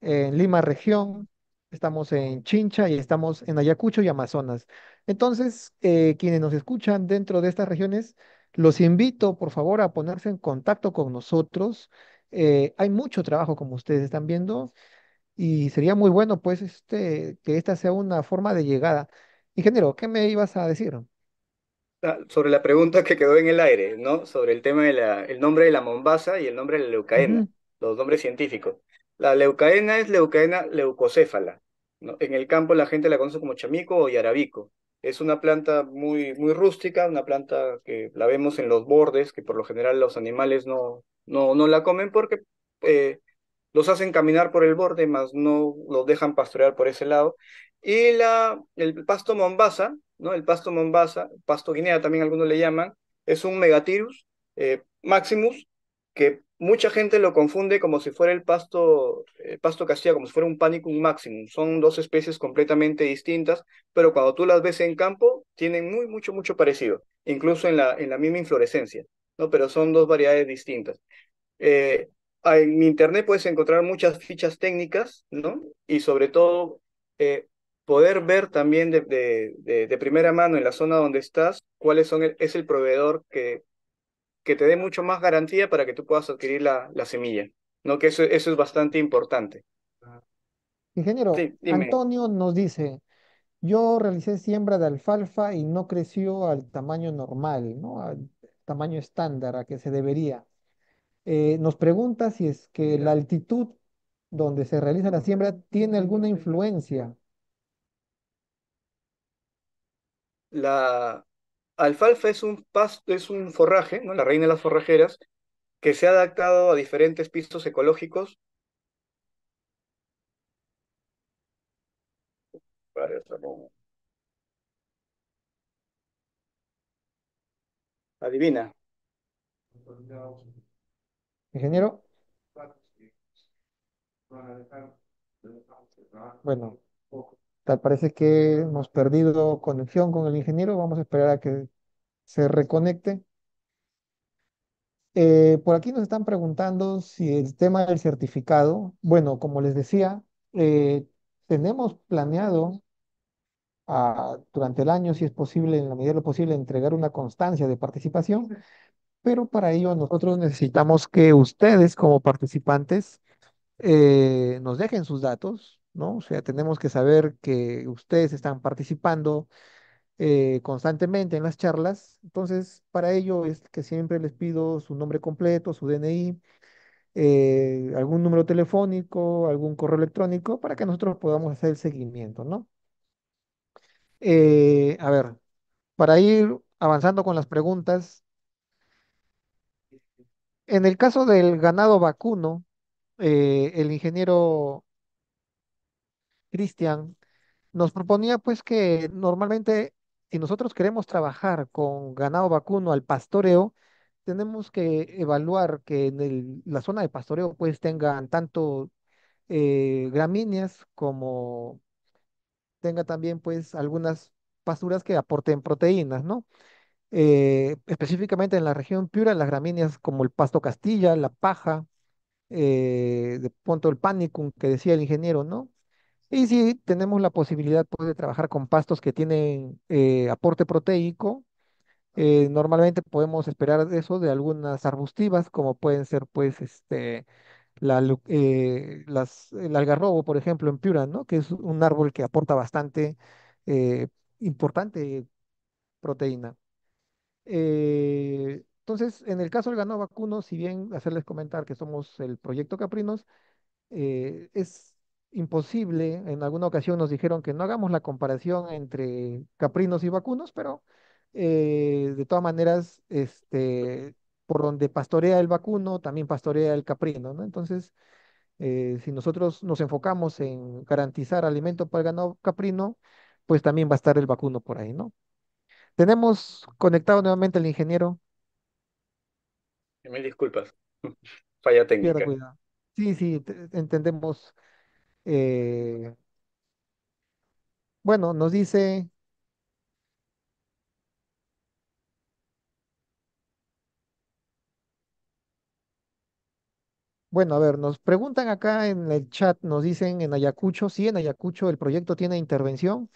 en Lima Región, estamos en Chincha y estamos en Ayacucho y Amazonas. Entonces, eh, quienes nos escuchan dentro de estas regiones los invito, por favor, a ponerse en contacto con nosotros. Eh, hay mucho trabajo, como ustedes están viendo, y sería muy bueno, pues, este, que esta sea una forma de llegada. Ingeniero, ¿qué me ibas a decir? Ah, sobre la pregunta que quedó en el aire, ¿no? Sobre el tema del nombre de la Mombasa y el nombre de la leucaena, los nombres científicos. La leucaena es leucaena leucocéfala. En el campo la gente la conoce como chamico o yarabico. Es una planta muy, muy rústica, una planta que la vemos en los bordes, que por lo general los animales no, no, no la comen porque eh, los hacen caminar por el borde, más no los dejan pastorear por ese lado. Y la, el pasto Mombasa, ¿no? El pasto Mombasa, pasto Guinea también algunos le llaman, es un megatirus eh, maximus que mucha gente lo confunde como si fuera el pasto, eh, pasto castilla, como si fuera un panicum maximum. Son dos especies completamente distintas, pero cuando tú las ves en campo, tienen muy, mucho, mucho parecido, incluso en la, en la misma inflorescencia, ¿no? Pero son dos variedades distintas. Eh, ah, en internet puedes encontrar muchas fichas técnicas, ¿no? Y sobre todo, eh, poder ver también de, primera mano en la zona donde estás cuáles son es el proveedor que que te dé mucho más garantía para que tú puedas adquirir la, semilla, ¿no? Que eso, eso es bastante importante. Ah. Ingeniero, Antonio nos dice, yo realicé siembra de alfalfa y no creció al tamaño normal, ¿no? Al tamaño estándar a que se debería. Eh, nos pregunta si es que la altitud donde se realiza la siembra tiene alguna influencia. La, alfalfa es un, pasto, es un forraje, ¿no? la reina de las forrajeras, que se ha adaptado a diferentes pisos ecológicos. Adivina. Ingeniero. Bueno, Tal parece que hemos perdido conexión con el ingeniero. Vamos a esperar a que se reconecte. Eh, por aquí nos están preguntando si el tema del certificado, bueno, como les decía, eh, tenemos planeado ah, durante el año, si es posible, en la medida de lo posible, entregar una constancia de participación, pero para ello nosotros necesitamos que ustedes como participantes eh, nos dejen sus datos, ¿no? O sea, tenemos que saber que ustedes están participando eh, constantemente en las charlas. Entonces, para ello es que siempre les pido su nombre completo, su DNI, eh, algún número telefónico, algún correo electrónico, para que nosotros podamos hacer el seguimiento, ¿no? Eh, a ver, para ir avanzando con las preguntas, en el caso del ganado vacuno, el ingeniero Cristian, nos proponía pues que normalmente si nosotros queremos trabajar con ganado vacuno al pastoreo, tenemos que evaluar que en la zona de pastoreo pues tengan tanto eh, gramíneas como tenga también pues algunas pasturas que aporten proteínas, ¿no? Eh, específicamente en la región Piura, las gramíneas como el pasto castilla, la paja, eh, de pronto el panicum que decía el ingeniero, ¿no? Y si tenemos la posibilidad pues, de trabajar con pastos que tienen eh, aporte proteico, eh, normalmente podemos esperar eso de algunas arbustivas, como pueden ser pues este la, eh, las, el algarrobo, por ejemplo, en Piura, ¿no? que es un árbol que aporta bastante importante proteína. entonces, en el caso del ganado vacuno, si bien hacerles comentar que somos el proyecto Caprinos, es imposible. En alguna ocasión nos dijeron que no hagamos la comparación entre caprinos y vacunos, pero eh, de todas maneras, este, por donde pastorea el vacuno, también pastorea el caprino, ¿no? Entonces, eh, si nosotros nos enfocamos en garantizar alimento para el ganado caprino, pues también va a estar el vacuno por ahí, ¿no? Tenemos conectado nuevamente al ingeniero. Me disculpas, falla técnica. Sí, sí, entendemos eh, bueno, nos dice... Bueno, a ver, nos preguntan acá en el chat, nos dicen en Ayacucho, sí, en Ayacucho el proyecto tiene intervención.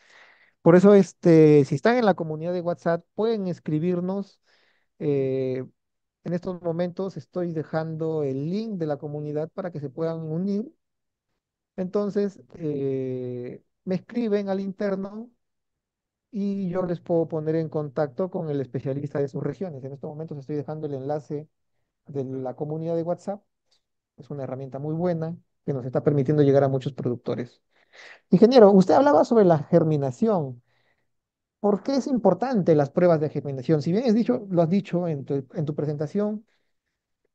Por eso, este, si están en la comunidad de WhatsApp, pueden escribirnos. Eh, en estos momentos estoy dejando el link de la comunidad para que se puedan unir entonces, eh, me escriben al interno y yo les puedo poner en contacto con el especialista de sus regiones. En estos momentos estoy dejando el enlace de la comunidad de WhatsApp. Es una herramienta muy buena que nos está permitiendo llegar a muchos productores. Ingeniero, usted hablaba sobre la germinación. ¿Por qué es importante las pruebas de germinación? Si bien es dicho, lo has dicho en tu, presentación,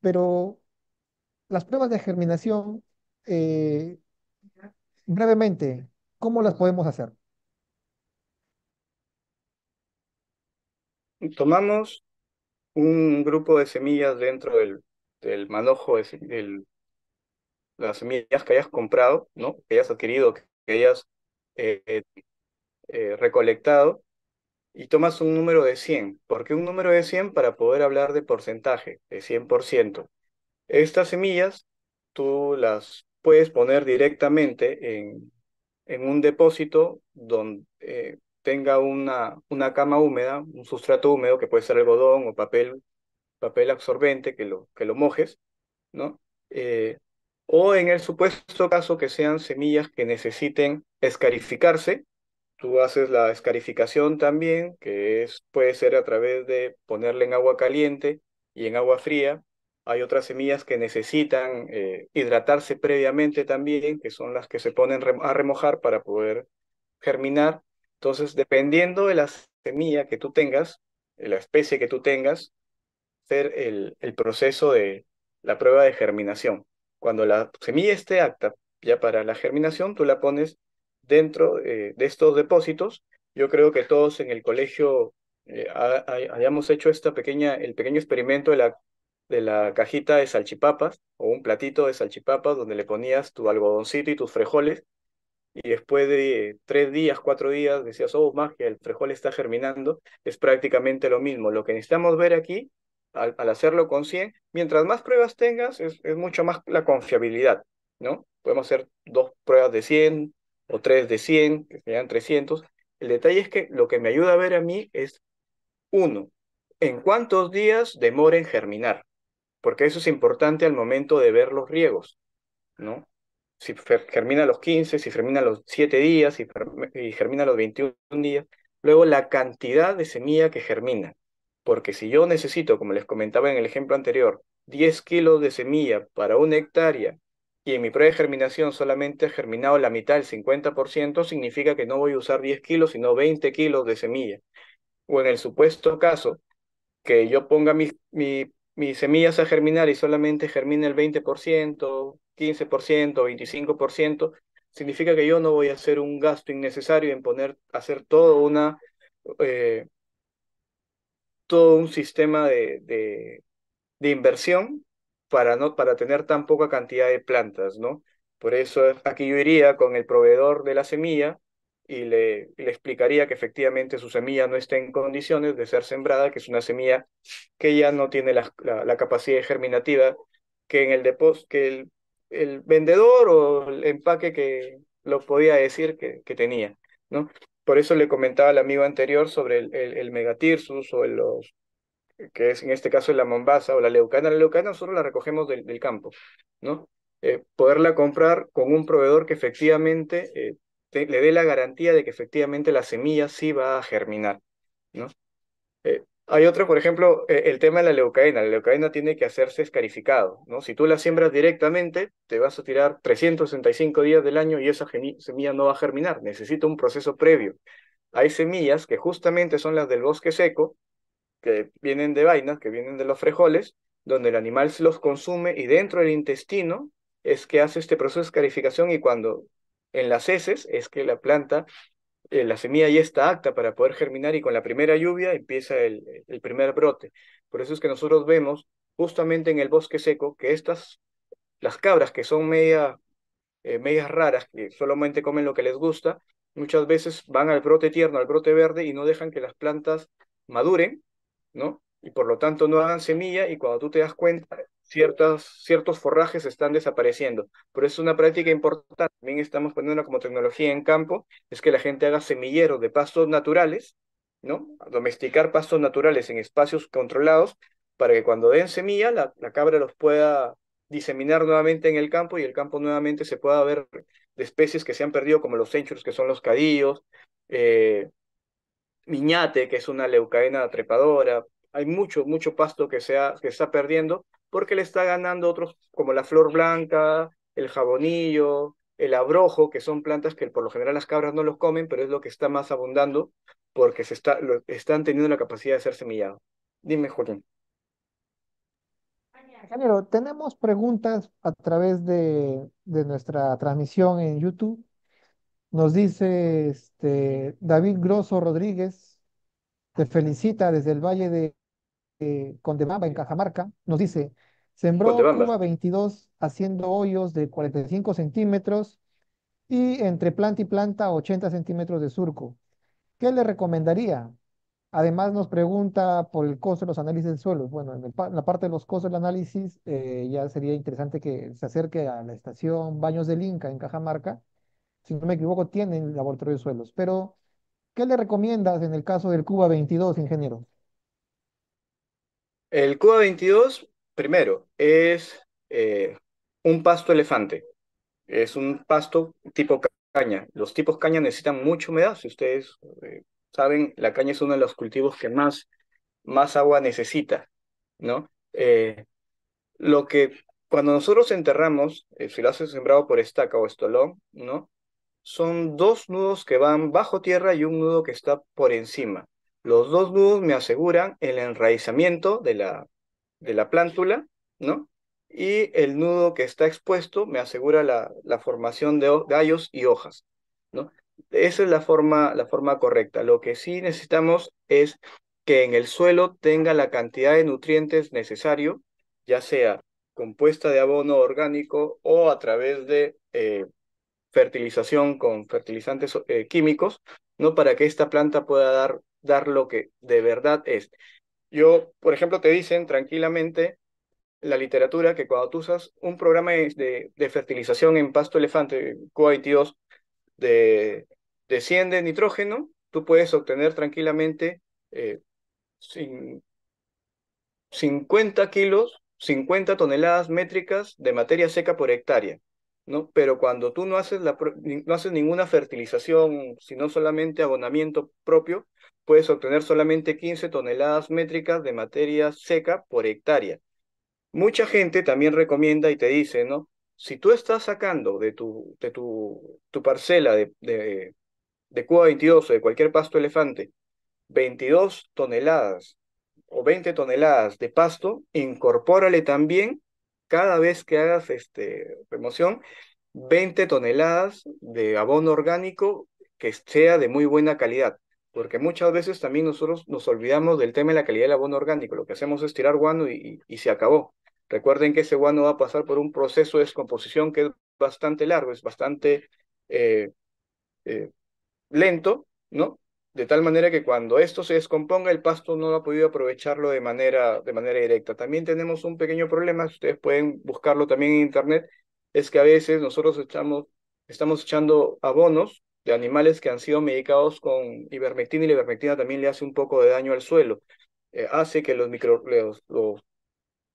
pero las pruebas de germinación eh, brevemente, ¿cómo las podemos hacer? Tomamos un grupo de semillas dentro del, del manojo, de las semillas que hayas comprado, ¿no? que hayas adquirido, que hayas eh, eh, recolectado, y tomas un número de 100. ¿Por qué un número de 100? Para poder hablar de porcentaje, de 100%. Estas semillas tú las puedes poner directamente en, un depósito donde eh, tenga una, una cama húmeda, un sustrato húmedo que puede ser algodón o papel, papel absorbente que lo, que lo mojes, ¿no? Eh, o en el supuesto caso que sean semillas que necesiten escarificarse, tú haces la escarificación también, que es, puede ser a través de ponerle en agua caliente y en agua fría, hay otras semillas que necesitan eh, hidratarse previamente también, que son las que se ponen a remojar para poder germinar. Entonces, dependiendo de la semilla que tú tengas, de la especie que tú tengas, hacer el, proceso de la prueba de germinación. Cuando la semilla esté apta ya para la germinación, tú la pones dentro eh, de estos depósitos. Yo creo que todos en el colegio eh, hayamos hecho esta pequeña, el pequeño experimento de la de la cajita de salchipapas o un platito de salchipapas donde le ponías tu algodoncito y tus frijoles y después de tres días, cuatro días decías, oh, que el frijol está germinando, es prácticamente lo mismo. Lo que necesitamos ver aquí, al, hacerlo con 100, mientras más pruebas tengas, es, mucho más la confiabilidad, ¿no? Podemos hacer dos pruebas de 100 o tres de 100, que serían 300. El detalle es que lo que me ayuda a ver a mí es, uno, ¿en cuántos días demora en germinar? porque eso es importante al momento de ver los riegos, ¿no? Si germina los 15, si germina los 7 días, si germina los 21 días, luego la cantidad de semilla que germina, porque si yo necesito, como les comentaba en el ejemplo anterior, 10 kilos de semilla para una hectárea y en mi prueba de germinación solamente ha germinado la mitad, el 50%, significa que no voy a usar 10 kilos, sino 20 kilos de semilla. O en el supuesto caso que yo ponga mi mi semilla a germinar y solamente germina el 20%, 15%, 25%, significa que yo no voy a hacer un gasto innecesario en poner, hacer todo una, eh, todo un sistema de, de, de, inversión para, no, para tener tan poca cantidad de plantas, ¿no? Por eso aquí yo iría con el proveedor de la semilla, y le, le, explicaría que efectivamente su semilla no está en condiciones de ser sembrada, que es una semilla que ya no tiene la, capacidad germinativa que en el el, vendedor o el empaque que lo podía decir que, que tenía, ¿no? Por eso le comentaba al amigo anterior sobre el, el, megatirsus o los, que es en este caso la mombasa o la leucana. La leucana nosotros la recogemos del, campo, ¿no? Eh, poderla comprar con un proveedor que efectivamente eh, este, le dé la garantía de que efectivamente la semilla sí va a germinar, ¿no? Eh, hay otro, por ejemplo, eh, el tema de la leucaena. La leucaena tiene que hacerse escarificado, ¿no? Si tú la siembras directamente, te vas a tirar 365 días del año y esa semilla no va a germinar, necesita un proceso previo. Hay semillas que justamente son las del bosque seco, que vienen de vainas, que vienen de los frijoles, donde el animal los consume y dentro del intestino es que hace este proceso de escarificación y cuando en las heces es que la planta, eh, la semilla ya está apta para poder germinar y con la primera lluvia empieza el, primer brote. Por eso es que nosotros vemos justamente en el bosque seco que estas, las cabras que son media, eh, medias raras, que solamente comen lo que les gusta, muchas veces van al brote tierno, al brote verde y no dejan que las plantas maduren, ¿no? Y por lo tanto no hagan semilla y cuando tú te das cuenta, ciertos forrajes están desapareciendo. Por eso es una práctica importante, también estamos poniendo como tecnología en campo, es que la gente haga semilleros de pastos naturales, ¿no? Domesticar pastos naturales en espacios controlados para que cuando den semilla la, cabra los pueda diseminar nuevamente en el campo y el campo nuevamente se pueda ver de especies que se han perdido, como los centros, que son los cadillos, eh, miñate, que es una leucaena trepadora. Hay mucho, mucho pasto que, se que está perdiendo porque le está ganando otros como la flor blanca, el jabonillo, el abrojo, que son plantas que por lo general las cabras no los comen, pero es lo que está más abundando porque se está, están teniendo la capacidad de ser semillado. Dime, Joaquín. Ingeniero, tenemos preguntas a través de, nuestra transmisión en YouTube. Nos dice este, David Grosso Rodríguez, te felicita desde el Valle de eh, en Cajamarca, nos dice, sembró Cuba 22 haciendo hoyos de 45 centímetros y entre planta y planta 80 centímetros de surco. ¿Qué le recomendaría? Además nos pregunta por el costo de los análisis de suelos Bueno, en, la parte de los costos del análisis eh, ya sería interesante que se acerque a la estación Baños del Inca en Cajamarca. Si no me equivoco, tienen laboratorio de suelos. Pero, ¿qué le recomiendas en el caso del Cuba 22, ingeniero? El Cuba 22, primero, es eh, un pasto elefante. Es un pasto tipo caña. Los tipos caña necesitan mucha humedad. Si ustedes eh, saben, la caña es uno de los cultivos que más, más agua necesita, ¿no? Eh, lo que cuando nosotros enterramos, lo haces sembrado por estaca o estolón, ¿no? Son dos nudos que van bajo tierra y un nudo que está por encima. Los dos nudos me aseguran el enraizamiento de la, de la plántula, ¿no? Y el nudo que está expuesto me asegura la, la formación de gallos y hojas, ¿no? Esa es la forma, la forma correcta. Lo que sí necesitamos es que en el suelo tenga la cantidad de nutrientes necesario, ya sea compuesta de abono orgánico o a través de eh, fertilización con fertilizantes eh, químicos, ¿no? Para que esta planta pueda dar dar lo que de verdad es. Yo, por ejemplo, te dicen tranquilamente la literatura que cuando tú usas un programa de, fertilización en pasto elefante, Q22, de, 100 de nitrógeno, tú puedes obtener tranquilamente sin, eh, 50 kilos, 50 toneladas métricas de materia seca por hectárea. ¿no? Pero cuando tú no haces, la, no haces ninguna fertilización, sino solamente abonamiento propio, puedes obtener solamente 15 toneladas métricas de materia seca por hectárea. Mucha gente también recomienda y te dice, ¿no? Si tú estás sacando de tu, de tu, tu parcela de, de, Cuba 22 o de cualquier pasto elefante, 22 toneladas o 20 toneladas de pasto, incorpórale también cada vez que hagas este, remoción 20 toneladas de abono orgánico que sea de muy buena calidad porque muchas veces también nosotros nos olvidamos del tema de la calidad del abono orgánico. Lo que hacemos es tirar guano y, y, se acabó. Recuerden que ese guano va a pasar por un proceso de descomposición que es bastante largo, es bastante eh, eh, lento, ¿no? De tal manera que cuando esto se descomponga, el pasto no lo ha podido aprovecharlo de manera, de manera directa. También tenemos un pequeño problema, ustedes pueden buscarlo también en internet, es que a veces nosotros echamos, estamos echando abonos de animales que han sido medicados con ivermectina y la ivermectina también le hace un poco de daño al suelo. Eh, hace que los micro,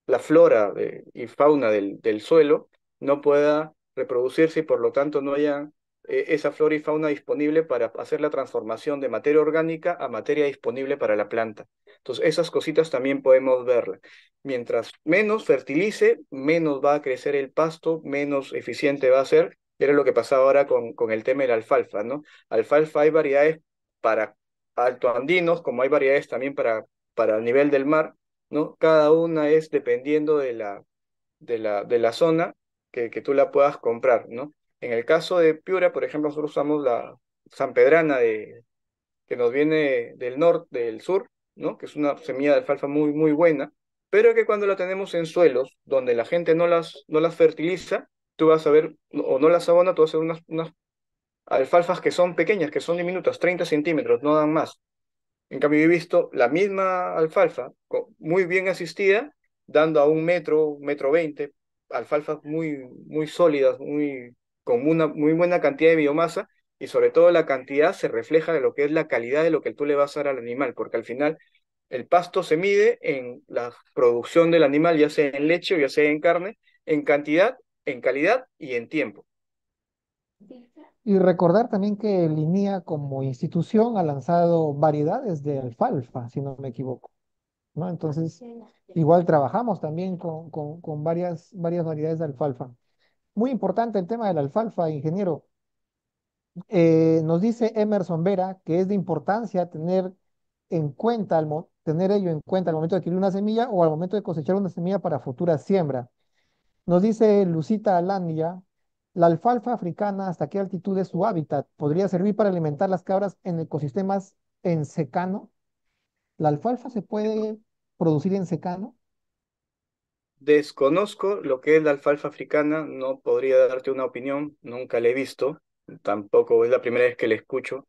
la flora eh, y fauna del, del, suelo no pueda reproducirse y por lo tanto no haya eh, esa flora y fauna disponible para hacer la transformación de materia orgánica a materia disponible para la planta. Entonces, esas cositas también podemos verlas. Mientras menos fertilice, menos va a crecer el pasto, menos eficiente va a ser era lo que pasaba ahora con, con el tema de la alfalfa, ¿no? Alfalfa hay variedades para altoandinos, como hay variedades también para, para el nivel del mar, ¿no? Cada una es dependiendo de la, de la, de la zona que, que tú la puedas comprar, ¿no? En el caso de Piura, por ejemplo, nosotros usamos la sanpedrana de, que nos viene del norte, del sur, ¿no? Que es una semilla de alfalfa muy, muy buena, pero que cuando la tenemos en suelos donde la gente no las, no las fertiliza, tú vas a ver, o no la sabona, tú vas a ver unas, alfalfas que son pequeñas, que son diminutas, 30 centímetros, no dan más. En cambio, he visto la misma alfalfa, muy bien asistida, dando a un metro, un metro veinte, alfalfas muy, muy sólidas, muy, con una muy buena cantidad de biomasa, y sobre todo la cantidad se refleja de lo que es la calidad de lo que tú le vas a dar al animal, porque al final el pasto se mide en la producción del animal, ya sea en leche o ya sea en carne, en cantidad en calidad y en tiempo. Y recordar también que Linia como institución ha lanzado variedades de alfalfa, si no me equivoco. ¿no? Entonces, igual trabajamos también con, con, varias, varias variedades de alfalfa. Muy importante el tema de la alfalfa, ingeniero. Eh, nos dice Emerson Vera que es de importancia tener en cuenta, tener ello en cuenta al momento de adquirir una semilla o al momento de cosechar una semilla para futura siembra. Nos dice Lucita Alandia, la alfalfa africana, ¿hasta qué altitud es su hábitat? ¿Podría servir para alimentar las cabras en ecosistemas en secano? ¿La alfalfa se puede producir en secano? Desconozco lo que es la alfalfa africana, no podría darte una opinión, nunca la he visto, tampoco es la primera vez que la escucho,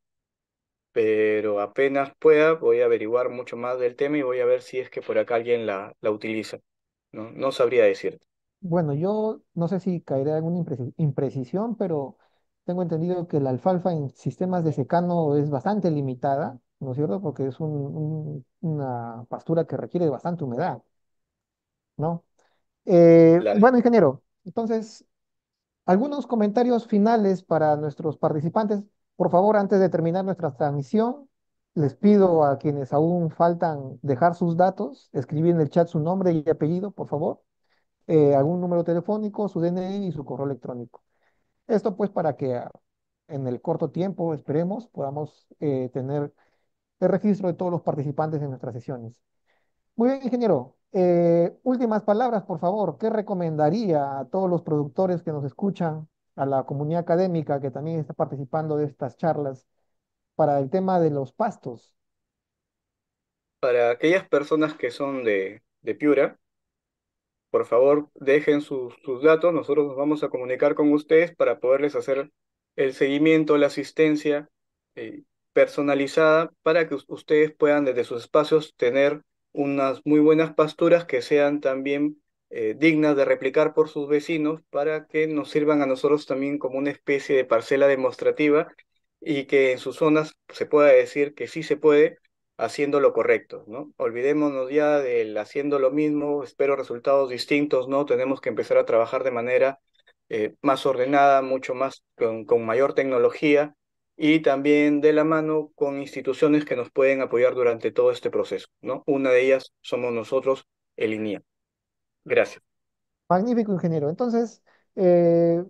pero apenas pueda voy a averiguar mucho más del tema y voy a ver si es que por acá alguien la, la utiliza. No, no sabría decirte. Bueno, yo no sé si caeré en alguna imprecisión, pero tengo entendido que la alfalfa en sistemas de secano es bastante limitada, ¿no es cierto? Porque es una pastura que requiere bastante humedad, ¿no? Eh, bueno, ingeniero, entonces, algunos comentarios finales para nuestros participantes. Por favor, antes de terminar nuestra transmisión, les pido a quienes aún faltan dejar sus datos, escribir en el chat su nombre y apellido, por favor. Eh, algún número telefónico, su DNI y su correo electrónico. Esto pues para que ah, en el corto tiempo, esperemos, podamos eh, tener el registro de todos los participantes en nuestras sesiones. Muy bien, ingeniero. Eh, últimas palabras, por favor. ¿Qué recomendaría a todos los productores que nos escuchan, a la comunidad académica que también está participando de estas charlas, para el tema de los pastos? Para aquellas personas que son de Piura, por favor dejen sus, datos, nosotros nos vamos a comunicar con ustedes para poderles hacer el seguimiento, la asistencia eh, personalizada para que ustedes puedan desde sus espacios tener unas muy buenas pasturas que sean también eh, dignas de replicar por sus vecinos para que nos sirvan a nosotros también como una especie de parcela demostrativa y que en sus zonas se pueda decir que sí se puede haciendo lo correcto, ¿no? Olvidémonos ya del haciendo lo mismo, espero resultados distintos, ¿no? Tenemos que empezar a trabajar de manera eh, más ordenada, mucho más con, mayor tecnología y también de la mano con instituciones que nos pueden apoyar durante todo este proceso, ¿no? Una de ellas somos nosotros, el INIA. Gracias. Magnífico, ingeniero. Entonces, eh,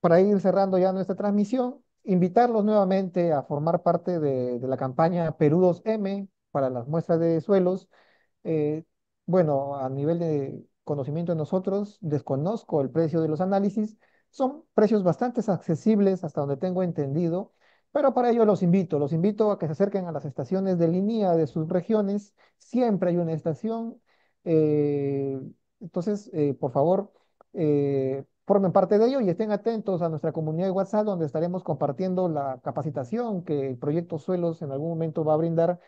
para ir cerrando ya nuestra transmisión, invitarlos nuevamente a formar parte de, la campaña Perú 2M para las muestras de suelos. Eh, bueno, a nivel de conocimiento de nosotros, desconozco el precio de los análisis. Son precios bastante accesibles hasta donde tengo entendido, pero para ello los invito, los invito a que se acerquen a las estaciones de línea de sus regiones. Siempre hay una estación. Eh, entonces, eh, por favor, eh, formen parte de ello y estén atentos a nuestra comunidad de WhatsApp donde estaremos compartiendo la capacitación que el proyecto Suelos en algún momento va a brindar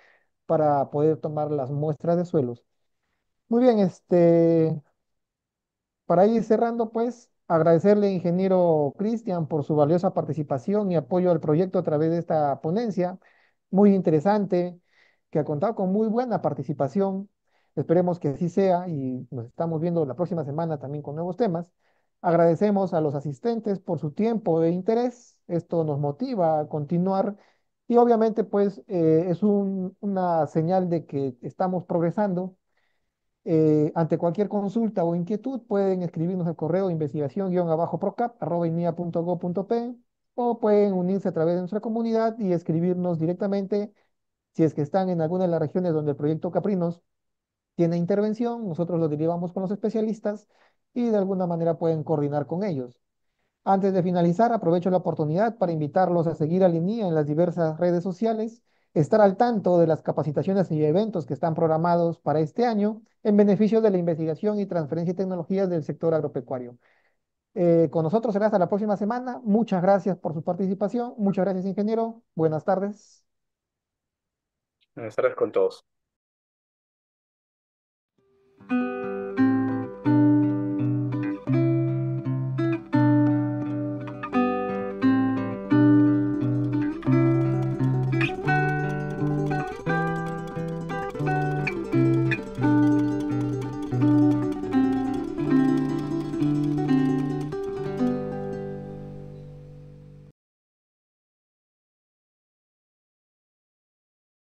para poder tomar las muestras de suelos. Muy bien, este, para ir cerrando, pues, agradecerle, ingeniero Cristian, por su valiosa participación y apoyo al proyecto a través de esta ponencia, muy interesante, que ha contado con muy buena participación. Esperemos que así sea y nos estamos viendo la próxima semana también con nuevos temas. Agradecemos a los asistentes por su tiempo e interés. Esto nos motiva a continuar y obviamente pues eh, es una señal de que estamos progresando. Eh, ante cualquier consulta o inquietud pueden escribirnos al correo investigación-procap.gov.p o pueden unirse a través de nuestra comunidad y escribirnos directamente si es que están en alguna de las regiones donde el proyecto Caprinos tiene intervención, nosotros lo derivamos con los especialistas y de alguna manera pueden coordinar con ellos. Antes de finalizar, aprovecho la oportunidad para invitarlos a seguir a INIA en las diversas redes sociales, estar al tanto de las capacitaciones y eventos que están programados para este año en beneficio de la investigación y transferencia de tecnologías del sector agropecuario. Eh, con nosotros será hasta la próxima semana. Muchas gracias por su participación. Muchas gracias, ingeniero. Buenas tardes. Buenas tardes con todos.